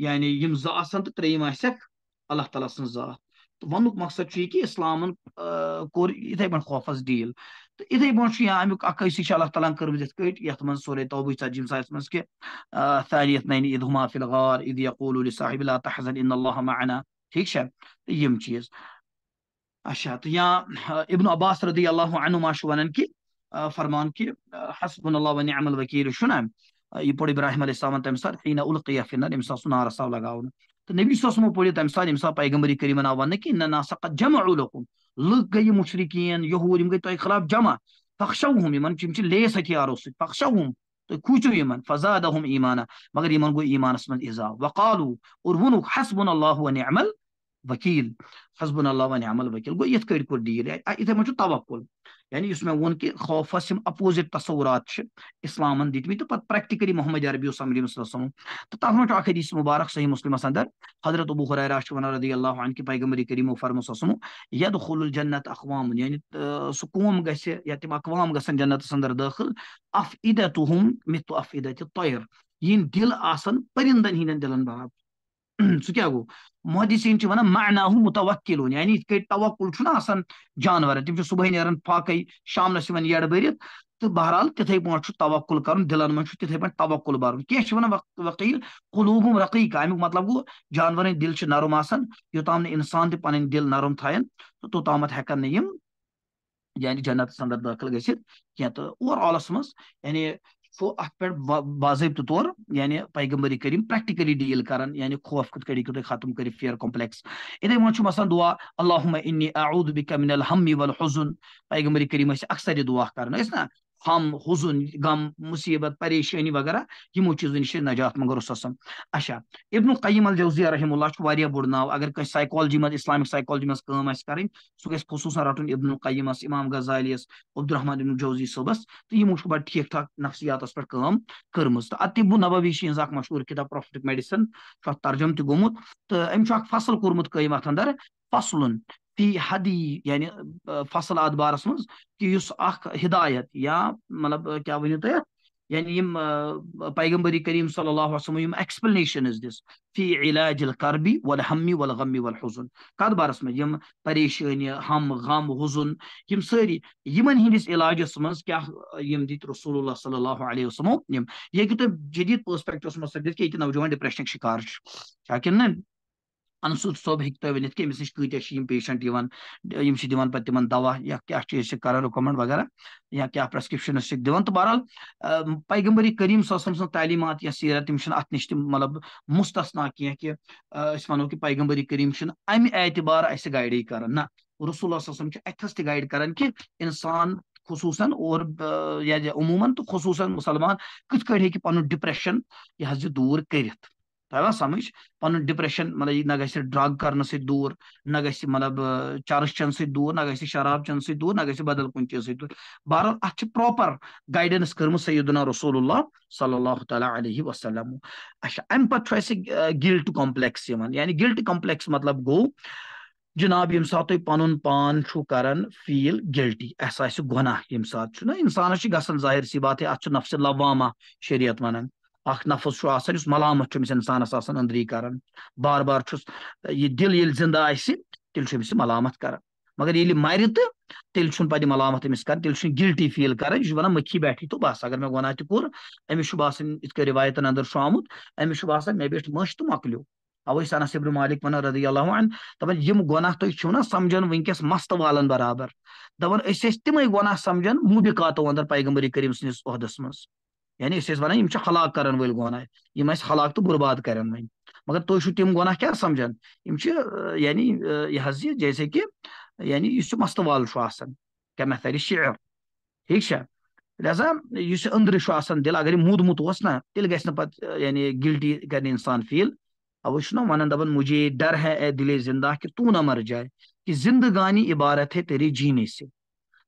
یعنی یِم زٕ آسَن تہٕ ترٛیٚیِم آسٮ۪کھ اللہ تعالیٰ سٕنٛز ذات تہٕ وَننُک مقصد چھُ یہِ کہِ اِسلامَن کوٚر یِتھَے پٲٹھۍ خوفَس ڈیٖل تہٕ یِتھَے پٲٹھۍ چھُ یا اَمیُک اَکٲے سٕے چھِ اللہ تعالیٰ ہَن کٔرمٕژ یِتھ کٲٹھۍ یَتھ منٛز سورے توبٕچ ژَتجِم سایَس منٛز کہِ ثانِیَت نَینہِ عید ہُما فِلغار عید یقول صاحب اللہ تحزن ان اللہ معنا ٹھیک چیز اچھا تو ابن عباس رضی اللہ فرمان کہِ حسب اللہ نعم عمل چھُنا یہ پوٚر ابراہم علیہ تمہ سات ہی نا القیہ سُہ امسان نارسا لگاؤن تو نبی ساتہٕ ییٚمہِ ساتہٕ پیغمبری نہ ون کہ جمع لک گئی مُشرِقیٖن یہوٗر یِم گئی تۄہہِ خلاف جمع یِم چھِ لے سکیاروں سکشو ہو کوچو ایمان فزادهم ايمانا مگر ایمان گو ايمان اسمن ازا وقالوا اور حسبنا الله ونعمل وکیل حسب اللہ ون عمل وکیل گو یہ کر ڈیل اتھے مجھے توقل یعنی اس میں وون کہ خوف ہم اپوزٹ تصورات اسلام دیتم تو پہ پریکٹکلی محمد عربی وسلم علیہ وسلم تو تک مجھے اخ حدیث مبارک صحیح مسلم اندر حضرت ابو حرائے راشٹ ون رضی اللہ عنہ کی پیغمبری کریم و فرم وسلم یت الجنت اقوام یعنی سہ قوم گھے یا تم اقوام گھن جنت اندر داخل اف عدت تہم مت اف عدت تیر یہ دل آسن پرندن ہند دلن برابر سکو محدی سین مینا ہوں متوقل یعنی توکل جانور تب صبح ناک شامنس یڈ بہ بہرحال تھی پہنچل کر دلن منچ تھی پہن توکل برن کی وکیل قلوب و رقی کا امیک مطلب گو جانور دل نرم آسان آن تام نکان تن نرم تھان تو توتام ہیکن یعنی جنت اندر داخل گزت کی اوور آلس یعنی ات پا باضابطہ طور یعنی پیغمر کریم پریٹکلی ڈیل کر یعنی خوف کتب تک ختم کرمپلیكس مجھ بسان دعا اللہ ادبی وزن پیغمری کریم کی اكثر یہ دعا کر ہم حزن غم مصیبت پریشانی وغیرہ یمو چیزو نش نجات اسم اچھا ابن القیم الجوزی رحم اللہ بوڑ ناؤ اگر سائیکالجی مسلامک سائیکالجی منہ کریں خصوصا رٹن ابن القیم امام غزالیس عبد الرحمان عبل جوزی یمو تو ہم ٹھیک ٹھاک نقصیات پہ کرم تو اخ مشہور کتاب پروفٹک میڈیسن ترجم تہ گوت تو گوتھ فصل اتھ ادر فصلن تی حدی یعنی فصل ات بارس مزہ اس اخ ہدایت یا مطلب کیا یعنی یم پیغمبری کریم صلی اللہ علیہ وسلم یم عملشنز دس فی علاج کربی ومی ومی والحزن کھات بارس مز پریشانی ہم غم حزن یم ساری یمن ہندس علاجس کیا یم دیت رسول اللہ صلی اللہ علیہ وسلم یم یہ ہوں تم جدید کہ یہ نوجوان ڈپریشن شکار ککار چاہیے انسد نِش ہوں چھِ ورنت پیشَنٹ امس یِم پیشنٹ دِوان دن پہ دوا یا کیا چیز کر رکمنڈ وغیرہ یا کیا تہٕ بہرحال پیغمبری کریم سن تعلیمات یا سیرت تم ات نش تم مطلب وَنو کہِ پیغمبری کریم گایڈٕے کران کر رسول اللہ اتس کہِ اِنسان خصوٗصاً اور عموماً تو خصوصاً مسلمان یہِ ڈپریشن یہ دور کٔرِتھ سمجھ پن ڈپریشن مطلب پہ ڈرگ کرنے سی دور نہ مطلب چرس چن سی دور نہ سر شراب چن سی دور نہ بدل کن چیز سی دور بہرحال اتر پاپر گائیڈنس کرم سیدنا رسول اللہ صلی اللہ علیہ وسلم اچھا امک گلٹ کمپلیکس یعنی گلٹ کمپلیکس مطلب گو جناب یم سات تھی پن چھو کر فیل گلٹی اسنہ یہ نا انسان گانظ ظاہر سی بات ہے نفس لوامہ شریعت ونان اخ نف ملامت انسانس کران بار بار یہ دل زندہ تیل ملامت کرلامت امپل گلٹی فیل کر یہ مکی بیٹھی تو بس اگر میرے گوشت باسان روایتن اندر آسان میں مکلی آوئی سنا صبر مالک و رضی اللہ عنہ دہ تھی نا سمجھا ونکس مست وال برابر دان تم گ سمجھا موبکاتو اندر پیغمری کرس عہدس مس یعنی اس واقع ہلاک کران ول گنا اس ہلاک تو برباد کریں مگر تم گناہ کیا یعنی یہ حضر جیسے کہ مستوال ٹھیک ہے لہذا سندر دل اگر مودمت نا تیل گھنہ پہ یعنی گلٹی کرنے انسان فیل اوہ مجھے ڈر ہے اے دل زندہ کہ نہ مر جائے کہ زندگانی عبارت ہے تیری جینے سے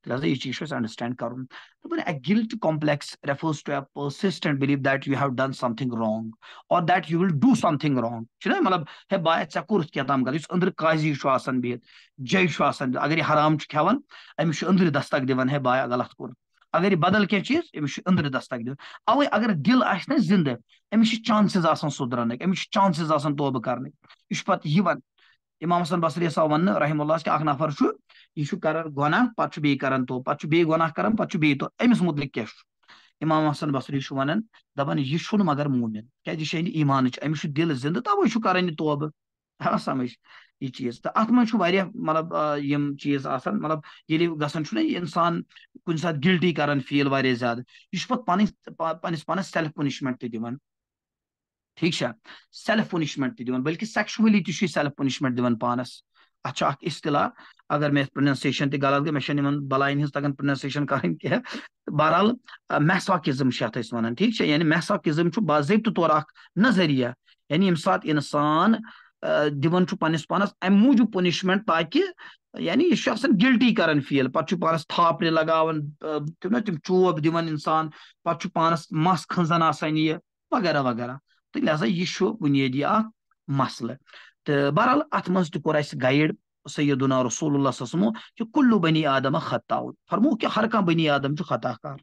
لہٰذا یہ چیز کو انڈرسٹینڈ کروں تو بولے guilt complex refers to a persistent belief that you have done something wrong or that you will do something wrong چھنا مطلب ہے با ژےٚ کوٚرُت کیٛاہ تام غلط یُس أنٛدرٕ قاضی چھُ آسان بِہِتھ جے چھُ آسان اگر یہِ حرام چھُ کھٮ۪وان أمِس چھُ أنٛدرٕ دستک دِوان ہے بایا غلط کوٚر اگر یہِ بدل کینٛہہ چیٖز أمِس چھُ أنٛدرٕ دستک دِوان اوے اگر دِل آسہِ نہ زِندٕ أمِس چھِ چانسِز آسان سُدرنٕکۍ أمِس چھِ چانسِز آسان توبہٕ کرنٕکۍ یہِ چھُ پتہٕ یِوان इमाम हसन बसरी यसो भन्नु रहिमुल्लाह के आखना फर छु यी छु कारण गुनाह पाछु बे कारण तो पाछु बे गुनाह करम पाछु बे तो एमिस मुतलिक क्या छु इमाम हसन बसरी छु वनन दपन यह छु मगर मोमिन क्या यह इन ईमान अमिस दिल जिंद तवो छु करन यह तोब हाँ समझ यह चीज तो अत मह मतलब यम चीज आसान मतलब ये गसन छु इंसान कुन सात गिल्टी करन फील वारे ज्यादा यह पे पन पनस सेल्फ पनिशमेंट दिवन ٹھیک چھا سیلف پونشمنٹ تھی دیوان بلکہ سیکشویلی تیشی سیلف پونشمنٹ دیوان پانس اچھا آکھ اس طلاح اگر میں پرننسیشن تھی غلط گئے میں شنی من بلائی نہیں ہوں تاکن پرننسیشن کاریم کیا بارال محساکزم شاہتا ہے اس وانا ٹھیک شا یعنی محساکزم چھو بازیب طور آکھ نظریہ یعنی امسات انسان دیوان چھو پانس پانس ایمو جو پونشمنٹ تاکی یعنی یہ شخصا گلٹی کرن فیل پر چھو پانس تھاپنے لگا ون تم چوب دیوان انسان پر چھو پانس ماسک ہنزن آسان ہے وغیرہ وغیرہ تہٕ تو یہِ چھُ بُنیٲدی اکھ مسلے تہٕ بہرحال منٛز تہِ کوٚر گائڈ سید سیدُنا رسول اللہ صموں کہِ کُلو بنی آدم خطاوُن فرمو کہِ ہر کانٛہہ آدم چھُ خطا کار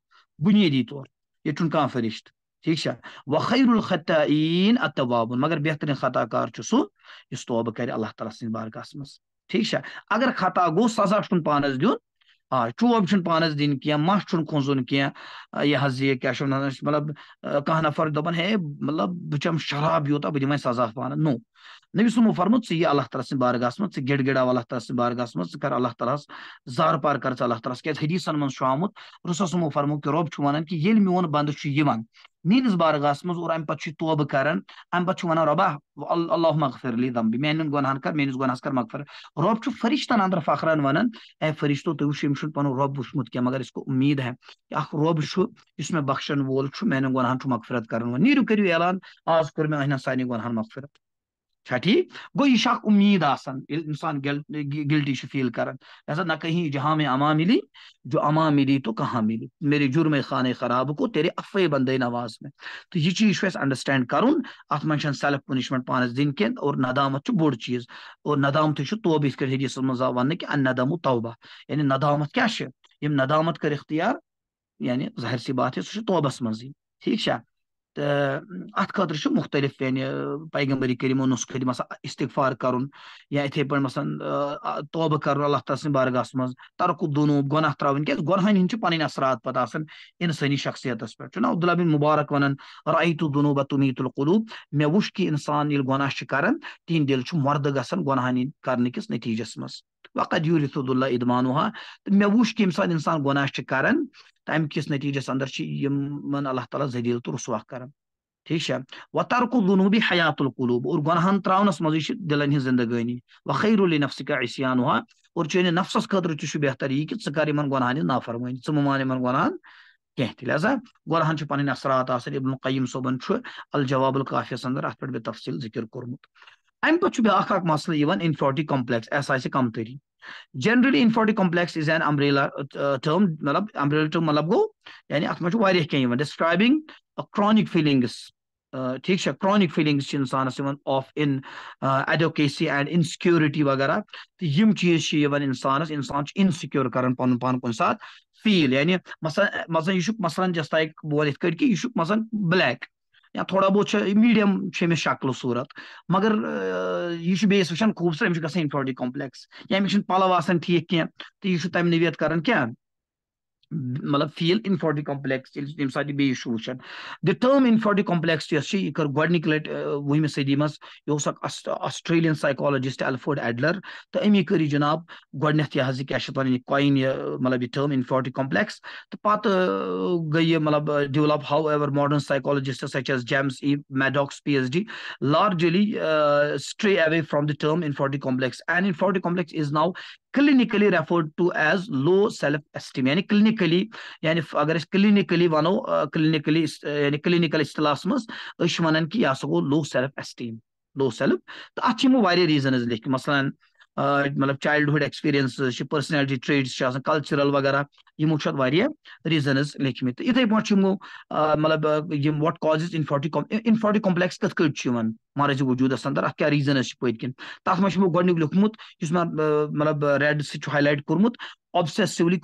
بُنیٲدی طور ییٚتہِ چھُنہٕ کانٛہہ ٹھیٖک چھا وخیر الخطہین اتوا مگر بہتریٖن خطا کار چھُ سُہ یُس توبہٕ کر اللہ تعالیٰ سٕنٛدِ منٛز ٹھیٖک چھا اگر خطا گوٚو سزا چھُنہٕ پانس دیُن آ پانس دن کی کی یہ حض یہ کیا مطلب کھانا نفر ہے مطلب چم شراب یوتہ بہت سزا پان نو سمو فرم یعنی یہ اللہ تعالیٰ بارگاہس من گڑ گڑا اللہ تعالیٰ تعالی بارگاہس مجھے کر اللہ تعالیٰ زار پار کر اللہ تعالیٰ کی من آمت رسول سمو فرمو کہ کہ یل میون بند چھُ یہِ توبہٕ ام اَمہِ کر چھُ وَنان رۄبا اللہ مغفر علی دمبی میانٮ۪ن گنہ کر میٲنِس گۄنہَس کر مغفر چھُ فرشتن اندر فخرن وَنان اے فرشتو تم پب وش مت مگر اس یُس مےٚ بخشن وول مغفرت نیٖرِو کٔرِو مففرت کر کوٚر مےٚ أہنٛدٮ۪ن کان گنہان مغفرت ا ٹھیک گو یہ امید انسان گلٹی فیل کرن لہ نہ کہیں جہاں اما ملی جو اما ملی تو کہاں ملی میرے جرم خانہ خراب کو تیرے افے بندے نواز میں تو یہ چیز انڈرسٹینڈ کرن من سیلف پنشمنٹ پانس دن کی اور ندامت بوڑ چیز اور ندامت توبہ حدیث ان ونو توبہ یعنی ندامت کیا ندامت اختیار یعنی ظاہر سی بات ہے سر توبس من ٹھیک خٲطرٕ تو ات خختلف پیغمبری کَرُن یا یِتھے پٲٹھۍ پسان توبہٕ کَرُن اللہ تعالیٰ سٕنٛدِ بارگاہَس منٛز گۄناہ ترٛاوٕنۍ ہِنٛدۍ چھِ پَنٕنۍ اثرات پَتہٕ آسان اِنسٲنی شخصیتَس گاہ تراس گنہ ہند پثرات پتانی شخصیت پنہ دُنوٗبہ الحبین مبارک و رعیۃ الدنوبہ تم عیط القدوب مش کہ انسان گناہ کے کر تہ دل مرد کَرنہٕ کِس نٔتیٖجَس منٛز وقت اللہ ادمانو ہا مچ کہ گنا کرتیجس اندر اللہ تعالیٰ ددیل تو رسوا کر ٹھیک و ترک و غنوبی حیات القلوب اور گنہان ترانس من سے دلن زندگانی وخیر الفس کا ایسیانا اور چنس نفس خطر تہر یہ کہ ان گن نافرمانی ذہان گنہ کی لہٰذا گرہان پہ اثرات آثر عبد القیم صاحب الجواب القافیہ اندر تفصیل ذکر کورمت And Pachubhya muscle even infertility complex, as I say, completely. Generally, infertility complex is an umbrella uh, uh term, malab, umbrella term malab go, yani atma chu variyah kay even describing a chronic feelings. ठीक uh, chronic feelings इंसानस of inadequacy and insecurity वगैरह तो यम चीज इंसानस इंसान insecure कर पुन पान saat feel, yani यानी मसलन मसलन यह मसलन जस तक बोल ki कि यह black. یا تھوڑا بہت میڈیم امس شکل صورت مگر یہ بیس وچان خوبصورت امس گا انفارٹی کمپلیکس یا امس پلو آن ٹھیک کی تو یہ تمہ نویت کران کیا मतलब फील इनफर्टी कम्प्लेक्स ییٚلہِ تمہِ ساتہٕ یہِ بیٚیہِ شروٗع چھَن دِ ٹٔرم اِنفٔرٹی کَمپٕلیکٕس یۄس چھِ یہِ کٔر گۄڈنِکہِ لَٹہِ وُہمہِ صٔدی منٛز یہِ اوس اکھ آسٹریلین سایکالجِسٹ ایلفٲڈ ایڈلر تہٕ أمی کٔر یہِ جِناب گۄڈٕنٮ۪تھ یہِ حظ یہِ کیاہ چھِ اَتھ وَنان یہِ کویِن یہِ مطلب یہِ ٹٔرم اِنفٔرٹی کَمپٕلیکٕس تہٕ پَتہٕ گٔے یہِ مطلب develop however modern psychologist such as James E Maddux P H D largely stray away from the term inferiority complex and inferiority complex is now clinically referred to as low self esteem یعنی clinically یعنی اگر اس clinically ونو clinically یعنی clinical اصطلاحس مز اس ونان کہ یہ سا گو low self esteem low self تو اتھ ویسے ریزنز لکھ مثلاً مطلب چایلڈہُڈ ایٚکٕسپیٖریَنس چھِ پٔرسنیلٹی ٹریٹٕس چھِ آسان کَلچرَل وغیرہ یِمو چھُ اَتھ واریاہ ریٖزَنٕز لیٚکھمٕتۍ تہٕ یِتھٕے پٲٹھۍ چھِ یِمو مطلب یِم واٹ کازِز اِنفاٹی اِنفاٹی کَمپٕلیکٕس کِتھ کٲٹھۍ چھِ یِوان مَرٕضی وجوٗدَس اَنٛدَر اَتھ کیاہ ریٖزَنٕز چھِ پٔتۍ کِنۍ تَتھ منٛز چھُ یِمو گۄڈٕنیُک لیوٗکھمُت یُس مےٚ مطلب ریڈ سۭتۍ چھُ ہاے لایٹ کوٚرمُت obsessively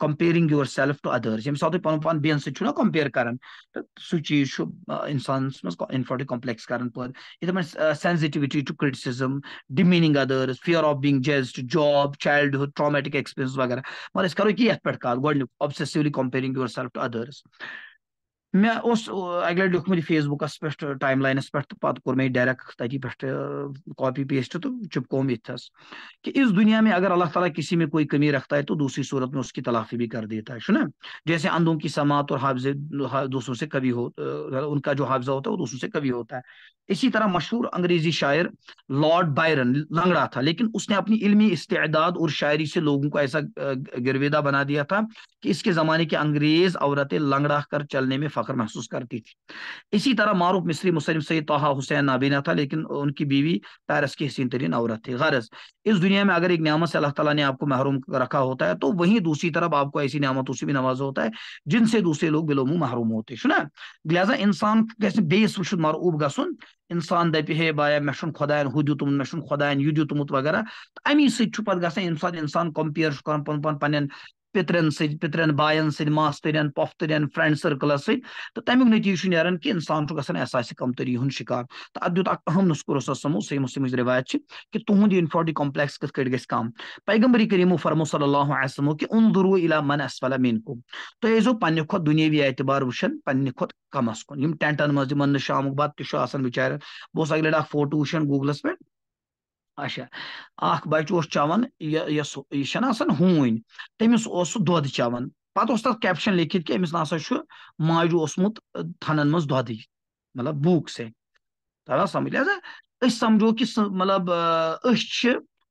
comparing yourself to others ییٚمہِ ساتہٕ تُہۍ پَنُن پان بیٚین سۭتۍ چھُو نا کَمپیر کران تہٕ سُہ چیٖز چھُ اِنسانَس منٛز اِنفرٹی کَمپٕلیکٕس کران پٲدٕ یِتھَے پٲٹھۍ sensitivity to criticism demeaning others fear of being judged جاب چایلڈٕہُڈ ٹرٛامیٹِک ایکسپیٖریَنس وغیرہ مگر أسۍ کَرو یہِ یَتھ پٮ۪ٹھ کَتھ گۄڈٕنیُک obsessively comparing yourself to others مے اس اک لٹ لو مت فیس بکس پہ ٹائم لائنس پہ پہ میں ڈائریکٹ تتی پہ کاپی پیسٹ تو چپکو متھس کہ اس دنیا میں اگر اللہ تعالیٰ کسی میں کوئی کمی رکھتا ہے تو دوسری صورت میں اس کی تلافی بھی کر دیتا ہے نا جیسے اندھوں کی سماعت اور حافظے دوسروں سے کبھی ہو ان کا جو حافظہ ہوتا ہے وہ دوسروں سے کبھی ہوتا ہے اسی طرح مشہور انگریزی شاعر لارڈ بائرن لنگڑا تھا لیکن اس نے اپنی علمی استعداد اور شاعری سے لوگوں کو ایسا گرویدہ بنا دیا تھا کہ اس کے زمانے کے انگریز عورتیں لنگڑا کر چلنے میں فخر فخر محسوس کرتی تھی اسی طرح معروف مصری مسلم سید حسین نابینا تھا لیکن ان کی بیوی پیرس کی حسین ترین عورت تھی غرض اس دنیا میں اگر ایک نعمت سے اللہ تعالیٰ نے آپ کو محروم رکھا ہوتا ہے تو وہیں دوسری طرف آپ کو ایسی نعمتوں سے بھی نوازا ہوتا ہے جن سے دوسرے لوگ بلوم محروم ہوتے ہیں لہٰذا انسان گھر بیس وشن مروب گسن انسان دپی ہے بایا میں خدان ہو خدا یہ دتمت وغیرہ امی چھُ گا کمپیئر پن پہ پترین ست پترین باین ست ماسترین پوفترین فرینڈ سرکلس ست تو تمیک نتیجہ نیران کہ انسان گھن احساس کمتری ہند شکار تو ات دھت اخ اہم نسخہ روس سمو سی مسلم روایت کہ تہد انفارٹی کمپلیکس کت کٹ گھس کم پیغمبری کریمو فرمو صلی اللہ علیہ وسلم کہ ان الى من اسفل منکم تو ایزو پنہ کھت دنیاوی اعتبار وشن پنہ کھت کم اس کن یم ٹینٹن مز من شام بات تشو آسان بیچارہ بوس اگلی ڈاک فوٹو وشن گوگلس پہ اچھا اکھ اچھے چیوان یہ ہن تمہس سم دان پہ اس کی لکھت کہ ماجو اسمتن مز دمجہ سمجھو کہ مطلب أسۍ چھِ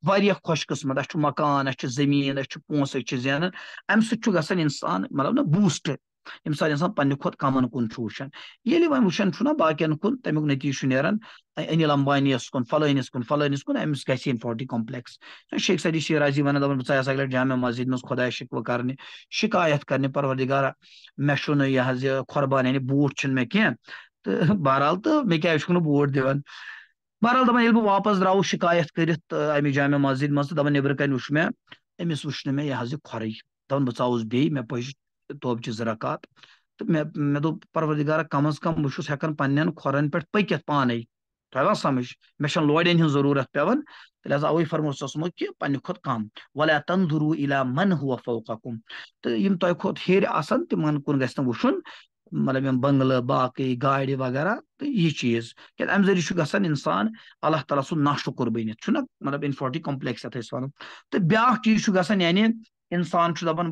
واریاہ خۄش اَسہِ چھُ مکان اَسہِ اَسہِ چھُ چھُ زٔمیٖن پونٛسہٕ أسۍ چھِ زینان اَمہِ سۭتۍ چھُ گژھان اِنسان مطلب نہ بوٗسٹ ییٚمہِ ساتہٕ اِنسان کھۄتہٕ کَمَن کُن چھُ وٕچھان ییٚلہِ یم سات انسان پن کُن تَمیُک وا چھُ نیران أنِل نتیجہ کُن امبانیس کُن فلحس کُن أمِس گژھِ اِنفارٹی کمپلیس شیخ سعدی صری شیرا زی وقت بہت اکٹھ جامعہ مسجد چھُنہٕ یہِ حظ یہِ شکایت یعنی بوٗٹھ چھُنہٕ مےٚ خوربان تہٕ بہرحال تہٕ مےٚ چھُکھ نہٕ بوٗٹھ دِوان بہرحال مجھے بوٹ دہرال دن بہ واپس دروس شکایت کرامہ مسجد دَپان بہٕ ژاوُس بیٚیہِ مےٚ بی توب چی زرکات میں کم از کم بہس بہان کھورن پہ پکت پانے تا سمجھ مے ہن ضرورت پیمانا اوی فرمو سسمو کہ پنہ کھت کم ولا تندرو الى من هو فوقكم تو یم کھت ہیر آسن کن وشن آپ مطلب بنگلہ باقی گاڑی وغیرہ تو یہ چیز کہ امہ ذریعہ گھن انسان اللہ تعالیٰ سن ساش بنت مطلب انفوٹی کمپلیکس یعنی تو بیاکھ چیز گھن یعنی انسان دپان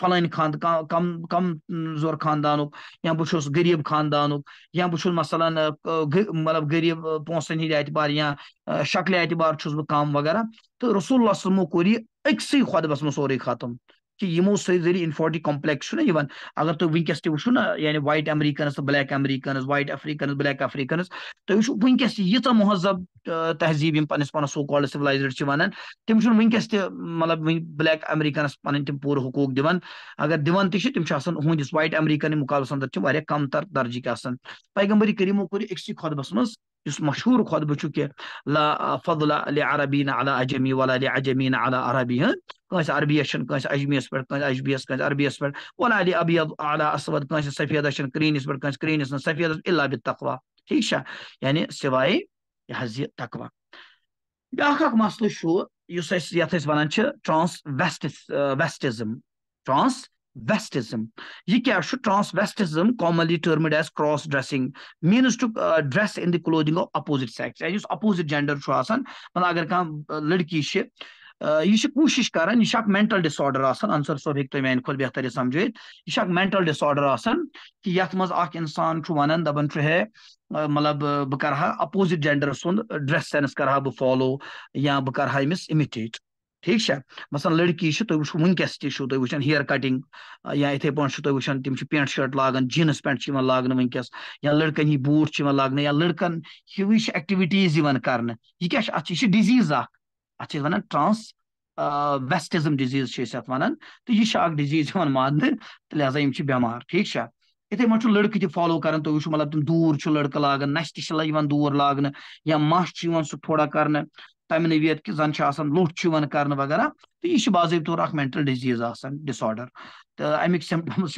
فلان خاند کم ظور خاندان یا بس غریب خاندانوں یا بس مثلاً مطلب غریب پونسن ہند اعتبار یا شکل اعتبار چھس بہ کم وغیرہ تو رسول اللہ وسلم کوریس خوببس موری ختم کہ ہمو سی ذریعہ انفوٹ کمپلیس نا اگر تم ویسے نا یعنی white American black Americans white افریقہ بلیک افریقن تک ونکس یتہ مہذب تہذیب پانا سوال سولائز وان تمہیں ونکس تک مطلب بلیک امریکنس پھر پور حقوق دن اگر دان تمہس وائٹ امریکن مقابلس اندر کم تر درج پیغمبری قریموں کوکس خوبس من جس مشهور خود بچو کہ لا فضل لعربین على أجمي ولا لعجمین على عربی ہیں عربی اشن عربيشن كانس اس پر كانس أجبيس عربی اس پر ولا لأبيض على أسود سفید اشن کرین اس پر کرین كانس سفید اشن إلا بالتقوى ٹھیک شا یعنی سوائی یہِ حظ یہِ تقوا بیٛاکھ اَکھ مسلہٕ چھُ یُس أسۍ یَتھ أسۍ وَنان چھِ ٹرٛانس ویسٹِس ویسٹِزٕم ٹرٛانس ویسٹزم یہ کیا commonly termed as cross dressing means to dress in the thing of opposite sex opposite gender مطلب اگر کم لڑکی یہ کوشش کران یہ مینٹل ڈس آڈر آن ان صبح ہوں تیان بہترین سمجھوت اکھ مینٹل ڈس آڈر چھُ ونان دپان چھُ ہے مطلب ہا اپوزٹ جینڈر سُنٛد ڈریس سینس ہا بہٕ فالو یا ہا أمِس اِمِٹیٹ ٹھیک بسان لڑکی سے تہِ چھُو تُہۍ وٕچھان ہیر کَٹِنٛگ یا پٲٹھۍ چھُو تُہۍ وٕچھان تِم چھِ پینٹ شٲٹ لاگان جینس پینٹ لاگنہٕ ونکیس یا لڑکن ہی یِوان لاگنہٕ یا چھِ چھِ چھِ چھِ چھِ ایٚکٹِوِٹیٖز یِوان یہِ یہِ اَتھ اَتھ ڈِزیٖز ڈِزیٖز أسۍ أسۍ وَنان ٹرٛانس اَتھ وَنان تہٕ یہِ چھِ ڈزیز ڈِزیٖز یِوان ماننہٕ تہٕ واقع یِم چھِ ماننے ٹھیٖک چھا سے پٲٹھۍ چھُ لٔڑکہٕ تہِ فالو تالو تُہۍ وٕچھو مطلب تِم دوٗر چھُ لٔڑکہٕ لاگان نَشہِ تہِ چھِ یِوان دوٗر لاگنہٕ یا مَس چھُ یِوان سُہ تھوڑا کر टाइमनेवियर की जन आसान लुट वन कर वगैरह तो यह बाबा अख मेंटल डिजीज डिसऑर्डर तो अमिक सिम्टम्स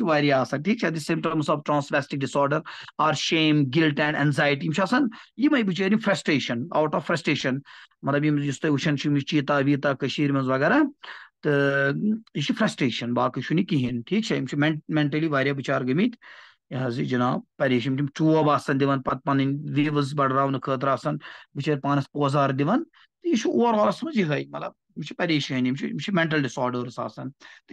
ठीक है symptoms of transvestic disorder are shame guilt and anxiety ये बचे फ्रस्ट्रेशन आउट ऑफ फ्रस्ट्रेशन मतलब इस तुम वुन चीता वीता मे वगैरह तो यह फ्रस्ट्रेशन बाकी कहें ठीक है मेंटली बचार गमित यह हाज जनाब परेशान तुम चोब दिवान पे पन वीवज बढ़ाव खातर बचार पानस पोजार दिवान तो ये ओवरऑल समझिएगा एक मतलब यह परेशानी मेन्टल डिसऑर्डर्स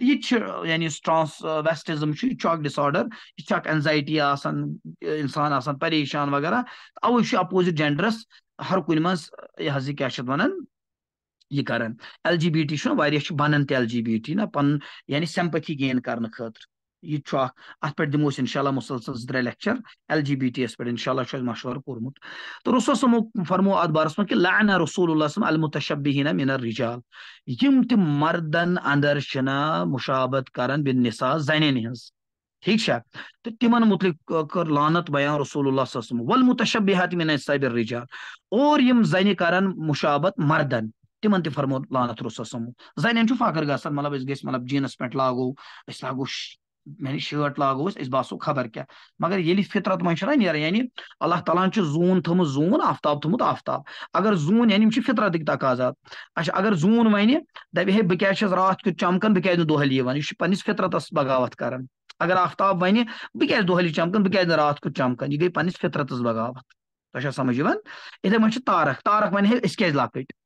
यह यानी ट्रांसवेस्टिज्म चक डिसऑर्डर यह एनजाइटी इंसान परेशान वगैरह अवे अपोजिट जेंडरस हर कुन मज यह क्या वन यह कर एल जी बी टी वारिया बनान ते एल जी बी टी ना पन यानी सैम्पथी गेन कर खतर يدفع اثبر دموس ان شاء الله مسلسل زدر لیکچر ال جی بی ٹی اس پر ان شاء الله شاید مشوره کورمت تو رسول سم فرمو اد بارس من کہ لعن رسول الله سم المتشبهين من الرجال یم تم مردن اندر شنا مشابهت کرن بالنساء زنین ہنز ٹھیک چھا تو تمن متعلق کر لعنت بیان رسول الله صلی الله علیہ وسلم والمتشبهات من نساء الرجال اور یم زنی کرن مشابهت مردن تِمن تہِ فرمو لعنت رسول صلی الله علیہ وسلم زنین چھُ فخر گژھان مطلب أسۍ گٔژھۍ مطلب جیٖنَس پٮ۪ٹھ لاگو أسۍ لاگو لاگو أسۍ أسۍ باسو خبر کیا مگر یہ فطرت نیران یعنی اللہ تعالیٰ زون تھٲومٕژ زون آفتاب تھوٚمُت آفتاب اگر زون یعنی فِطرتٕکۍ تقاضات اچھا اگر زون وَنہِ یعنی دَپہِ ہے بہس رات دۄہلہِ یِوان یعنی یعنی یہِ چھُ پَنٕنِس فِطرتَس بغاوت کران اگر چَمکان بہٕ چمکن نہٕ رات کیُتھ چَمکان یہ گٔے پنس فطرت بغاوت تا سمجھ اتنے من چھِ تارک تارک أسۍ کھا لۄکٕٹۍ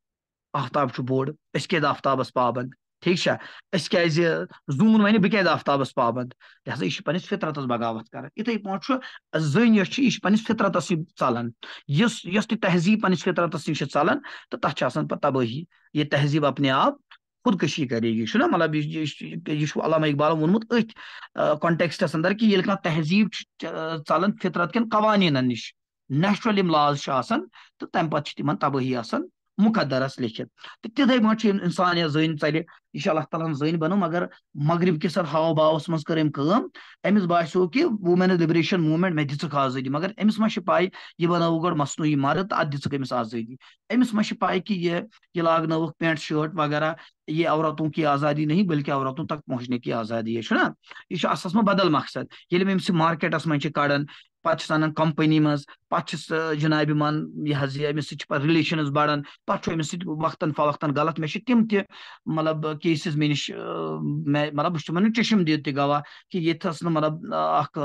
آفتاب أسۍ کھل آفتابَس پابند ٹھیک اسون ون بہ آفتابس پابند لہذا یہ پَنٕنِس فطرت بغاوت کر یُس یۄس تہِ اس پَنٕنِس ثلانس تہذیب چھِ ژَلان تہٕ تو چھِ آسان پَتہٕ تباہی یہ تہذیب اپنے آپ خودکشی کری مطلب یہ علامہ اقبال وت کنٹیکسٹس اندر کہزیب فطرت کوانین نش نیچرل لاز چھِ تِمن تباہی آسان مقدرس لکھت تو تھی پھر انسان یا زن ٹھل یہ اللہ تعالیٰ زن بنو مگر مغرب کس ہاؤ کر امس باسو کہ وومینز لبریشن موومینٹ آزادی مگر پائی یہ بنو مصنوعی مرد ات دزی امس پائی کہ یہ لاگن پینٹ شٲٹ وغیرہ یہ عورتوں کی آزادی نہیں بلکہ عورتوں تک پہنچنے کی آزادی ہے یہ بدل مقصد امس مارکیٹس مجھ کڑان چھُس اَنان پہس منٛز کمپنی چھُس جِنابہِ مان یہِ یہِ حظ أمِس سۭتۍ یہ سلیشنز بڑا پتہ امس سب وقتاً فو وقتاً غلط مےٚ چھِ تِم تہِ مطلب کیسِز مےٚ نِش مےٚ مطلب بہٕ چھُس تِمن چشم تہِ گواہ کہِ ییٚتہِ ٲس نہٕ مطلب اکھ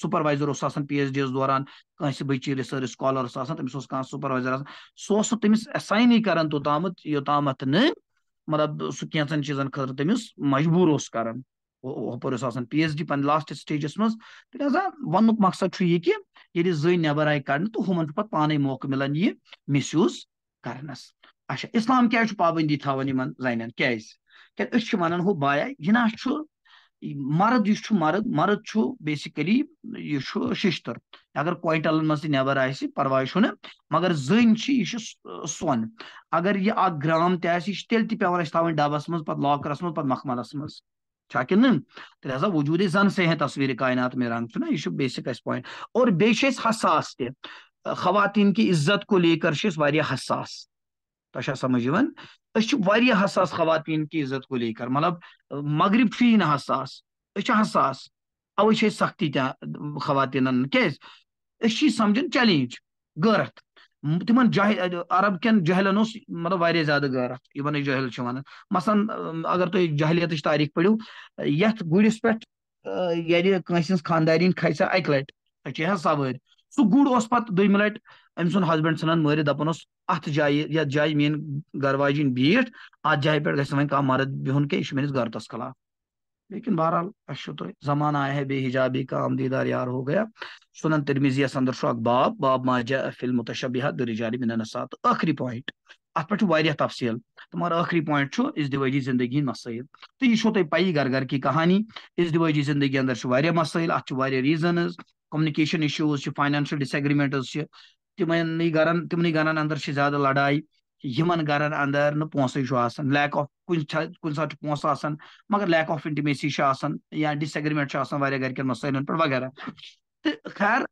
سُپروایزر اوس آسان پی ایچ ڈی یس دوران کٲنٛسہِ بٔچی رِسٲرٕچ سکالر اوس اوس اوس آسان آسان تٔمِس تٔمِس کانٛہہ سُپروایزر سُہ نہٕ کران تمہس کپروائزر نہٕ مطلب سُہ کروتام تلب خٲطرٕ تٔمِس مجبوٗر اوس کران سٹیجَس منٛز منہ وَننُک مقصد یہ آیہِ کَڑنہٕ تہٕ کڑھن چھُ پَتہٕ پانے موقعہٕ مِلان یہ مِس یوٗز کرنس اچھا زَنٮ۪ن کی پابندی أسۍ چھِ وَنان ہُہ بایا یہ نا مرد مرد مردلی یہ ششتر اگر کوٹل منبر آپ پوا چھ مگر زن کی یہ سن اگر یہِ اب گرام تیس تیل تیس پیمانے تا ڈبس مزہ لاکرس منٛز پہ مخملس منٛز چھاکنن لہذا وجود زن سے ہیں تصویر کائنات میں رنگ چھنا یہ چھو بیسک اس پوائنٹ اور بیشیس حساس تہِ خواتین کی عزت کو لے کر شیس واریاہ حساس تشا سمجھون اس چھو واریاہ حساس خواتین کی عزت کو لے کر مطلب مغرب فین حساس اس چھو حساس او چھو سختی تیا خواتینن کیس اس چھو سمجھن چیلنج غرت تمن جاہل عرب کین جہلن اس مطلب واریا زیادہ غیرت یمن جہل چھ ونان مثلا اگر تو جہلیت تاریخ پڑھو یت گوڑس پٹ یعنی کنسنس خاندارین کھسا ایک لٹ اچھا سوار سو گوڑ اس پت دیم لٹ ام سن ہسبنڈ سنن مری دپن اس ات جائے یت جائے مین گھر واجن بیٹھ ات جائے پٹ گسن وین کا مرد بہن کے شمنس گھر تس خلاف لیکن بہرحال اچھا تمہارے زمانہ آیا بے حجابی کا آمدیدار یار ہو گیا سنن ترمیزی سندر شاک باب باب ما ماجا در جاری من تو آخری پوائنٹ اتھ پہ تفصیل تمہارا آخری پوائنٹ اِس دواجی زندگی مسائل تو یہ چوتھ پائی گھر گھر کی کہانی اس واجی زندگی اندر واقع مسائل اتر reasons communication issues financial disagreements چھو تمہیں گرن تمن گرن اندر زیادہ لڑائی یمن گرن اندر نا پونسے جو آسن لیک آف کن سا چھ پونس آسن مگر لیک آف انٹیمیسی چھ آسن یا ڈس اگریمنٹ چھ آسن واریا گرکن مسائل پر وغیرہ خیر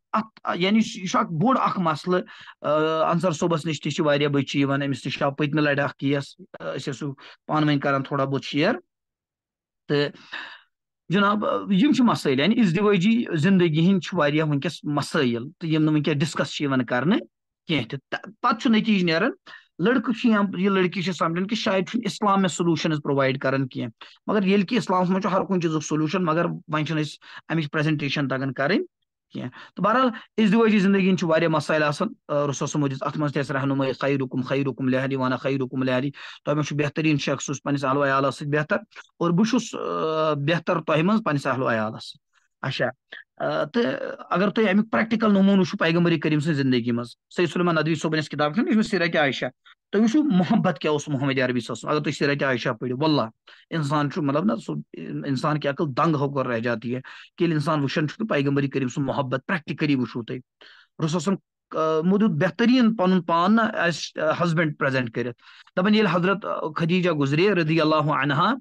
یعنی یہ بوڑ اخ مسل انصر صوبس نش تھی بچی امس نش پتم لڑ اس اسو پان ون کر تھوڑا بہت شیئر جناب یہ مسائل یعنی از دوجی زندگی ہند ونکس مسائل تو یم ونکس ڈسکس کر پتہ نتیج نیران لڑکہ چھ یہ لڑکی چھ سمجھن کہ شاید چھ اسلام میں سولوشنز پرووائڈ کرن کی مگر یل کہ اسلام میں ہر کون چیز سولوشن مگر وین چھ اس امچ پریزنٹیشن تگن کرن کی تو بہرحال اس دیوجی زندگی چھ واریاہ مسائل آسن رسول صلی اللہ علیہ وسلم تس رہنمائی خیرکم خیرکم لہلی وانا خیرکم لہلی تو میں چھ بہترین شخص پنس اہل و عیالس بہتر اور بہ چھس بہتر تہ من پنس اہل و عیالس اچھا تو اگر تھی امی پریکٹیکل نمون وچو پیغمبری کریم سن زندگی مز سید سلمان ندوی صبنس کتاب سیرہ کیا عائشہ تو وچو محبت کیا اس محمد عربی صلی اللہ اگر تھی سیرہ کیا عائشہ پڑھو واللہ انسان چھو مطلب نا انسان کی عقل دنگ ہو کر رہ جاتی ہے کہ انسان وچن چھو پیغمبری کریم سن محبت پریکٹیکلی وچو تھی رسول صلی مود بہترین پن پان پریزنٹ ایس ہسبینڈ پریزینٹ حضرت خدیجہ گزرے رضی اللہ عنہا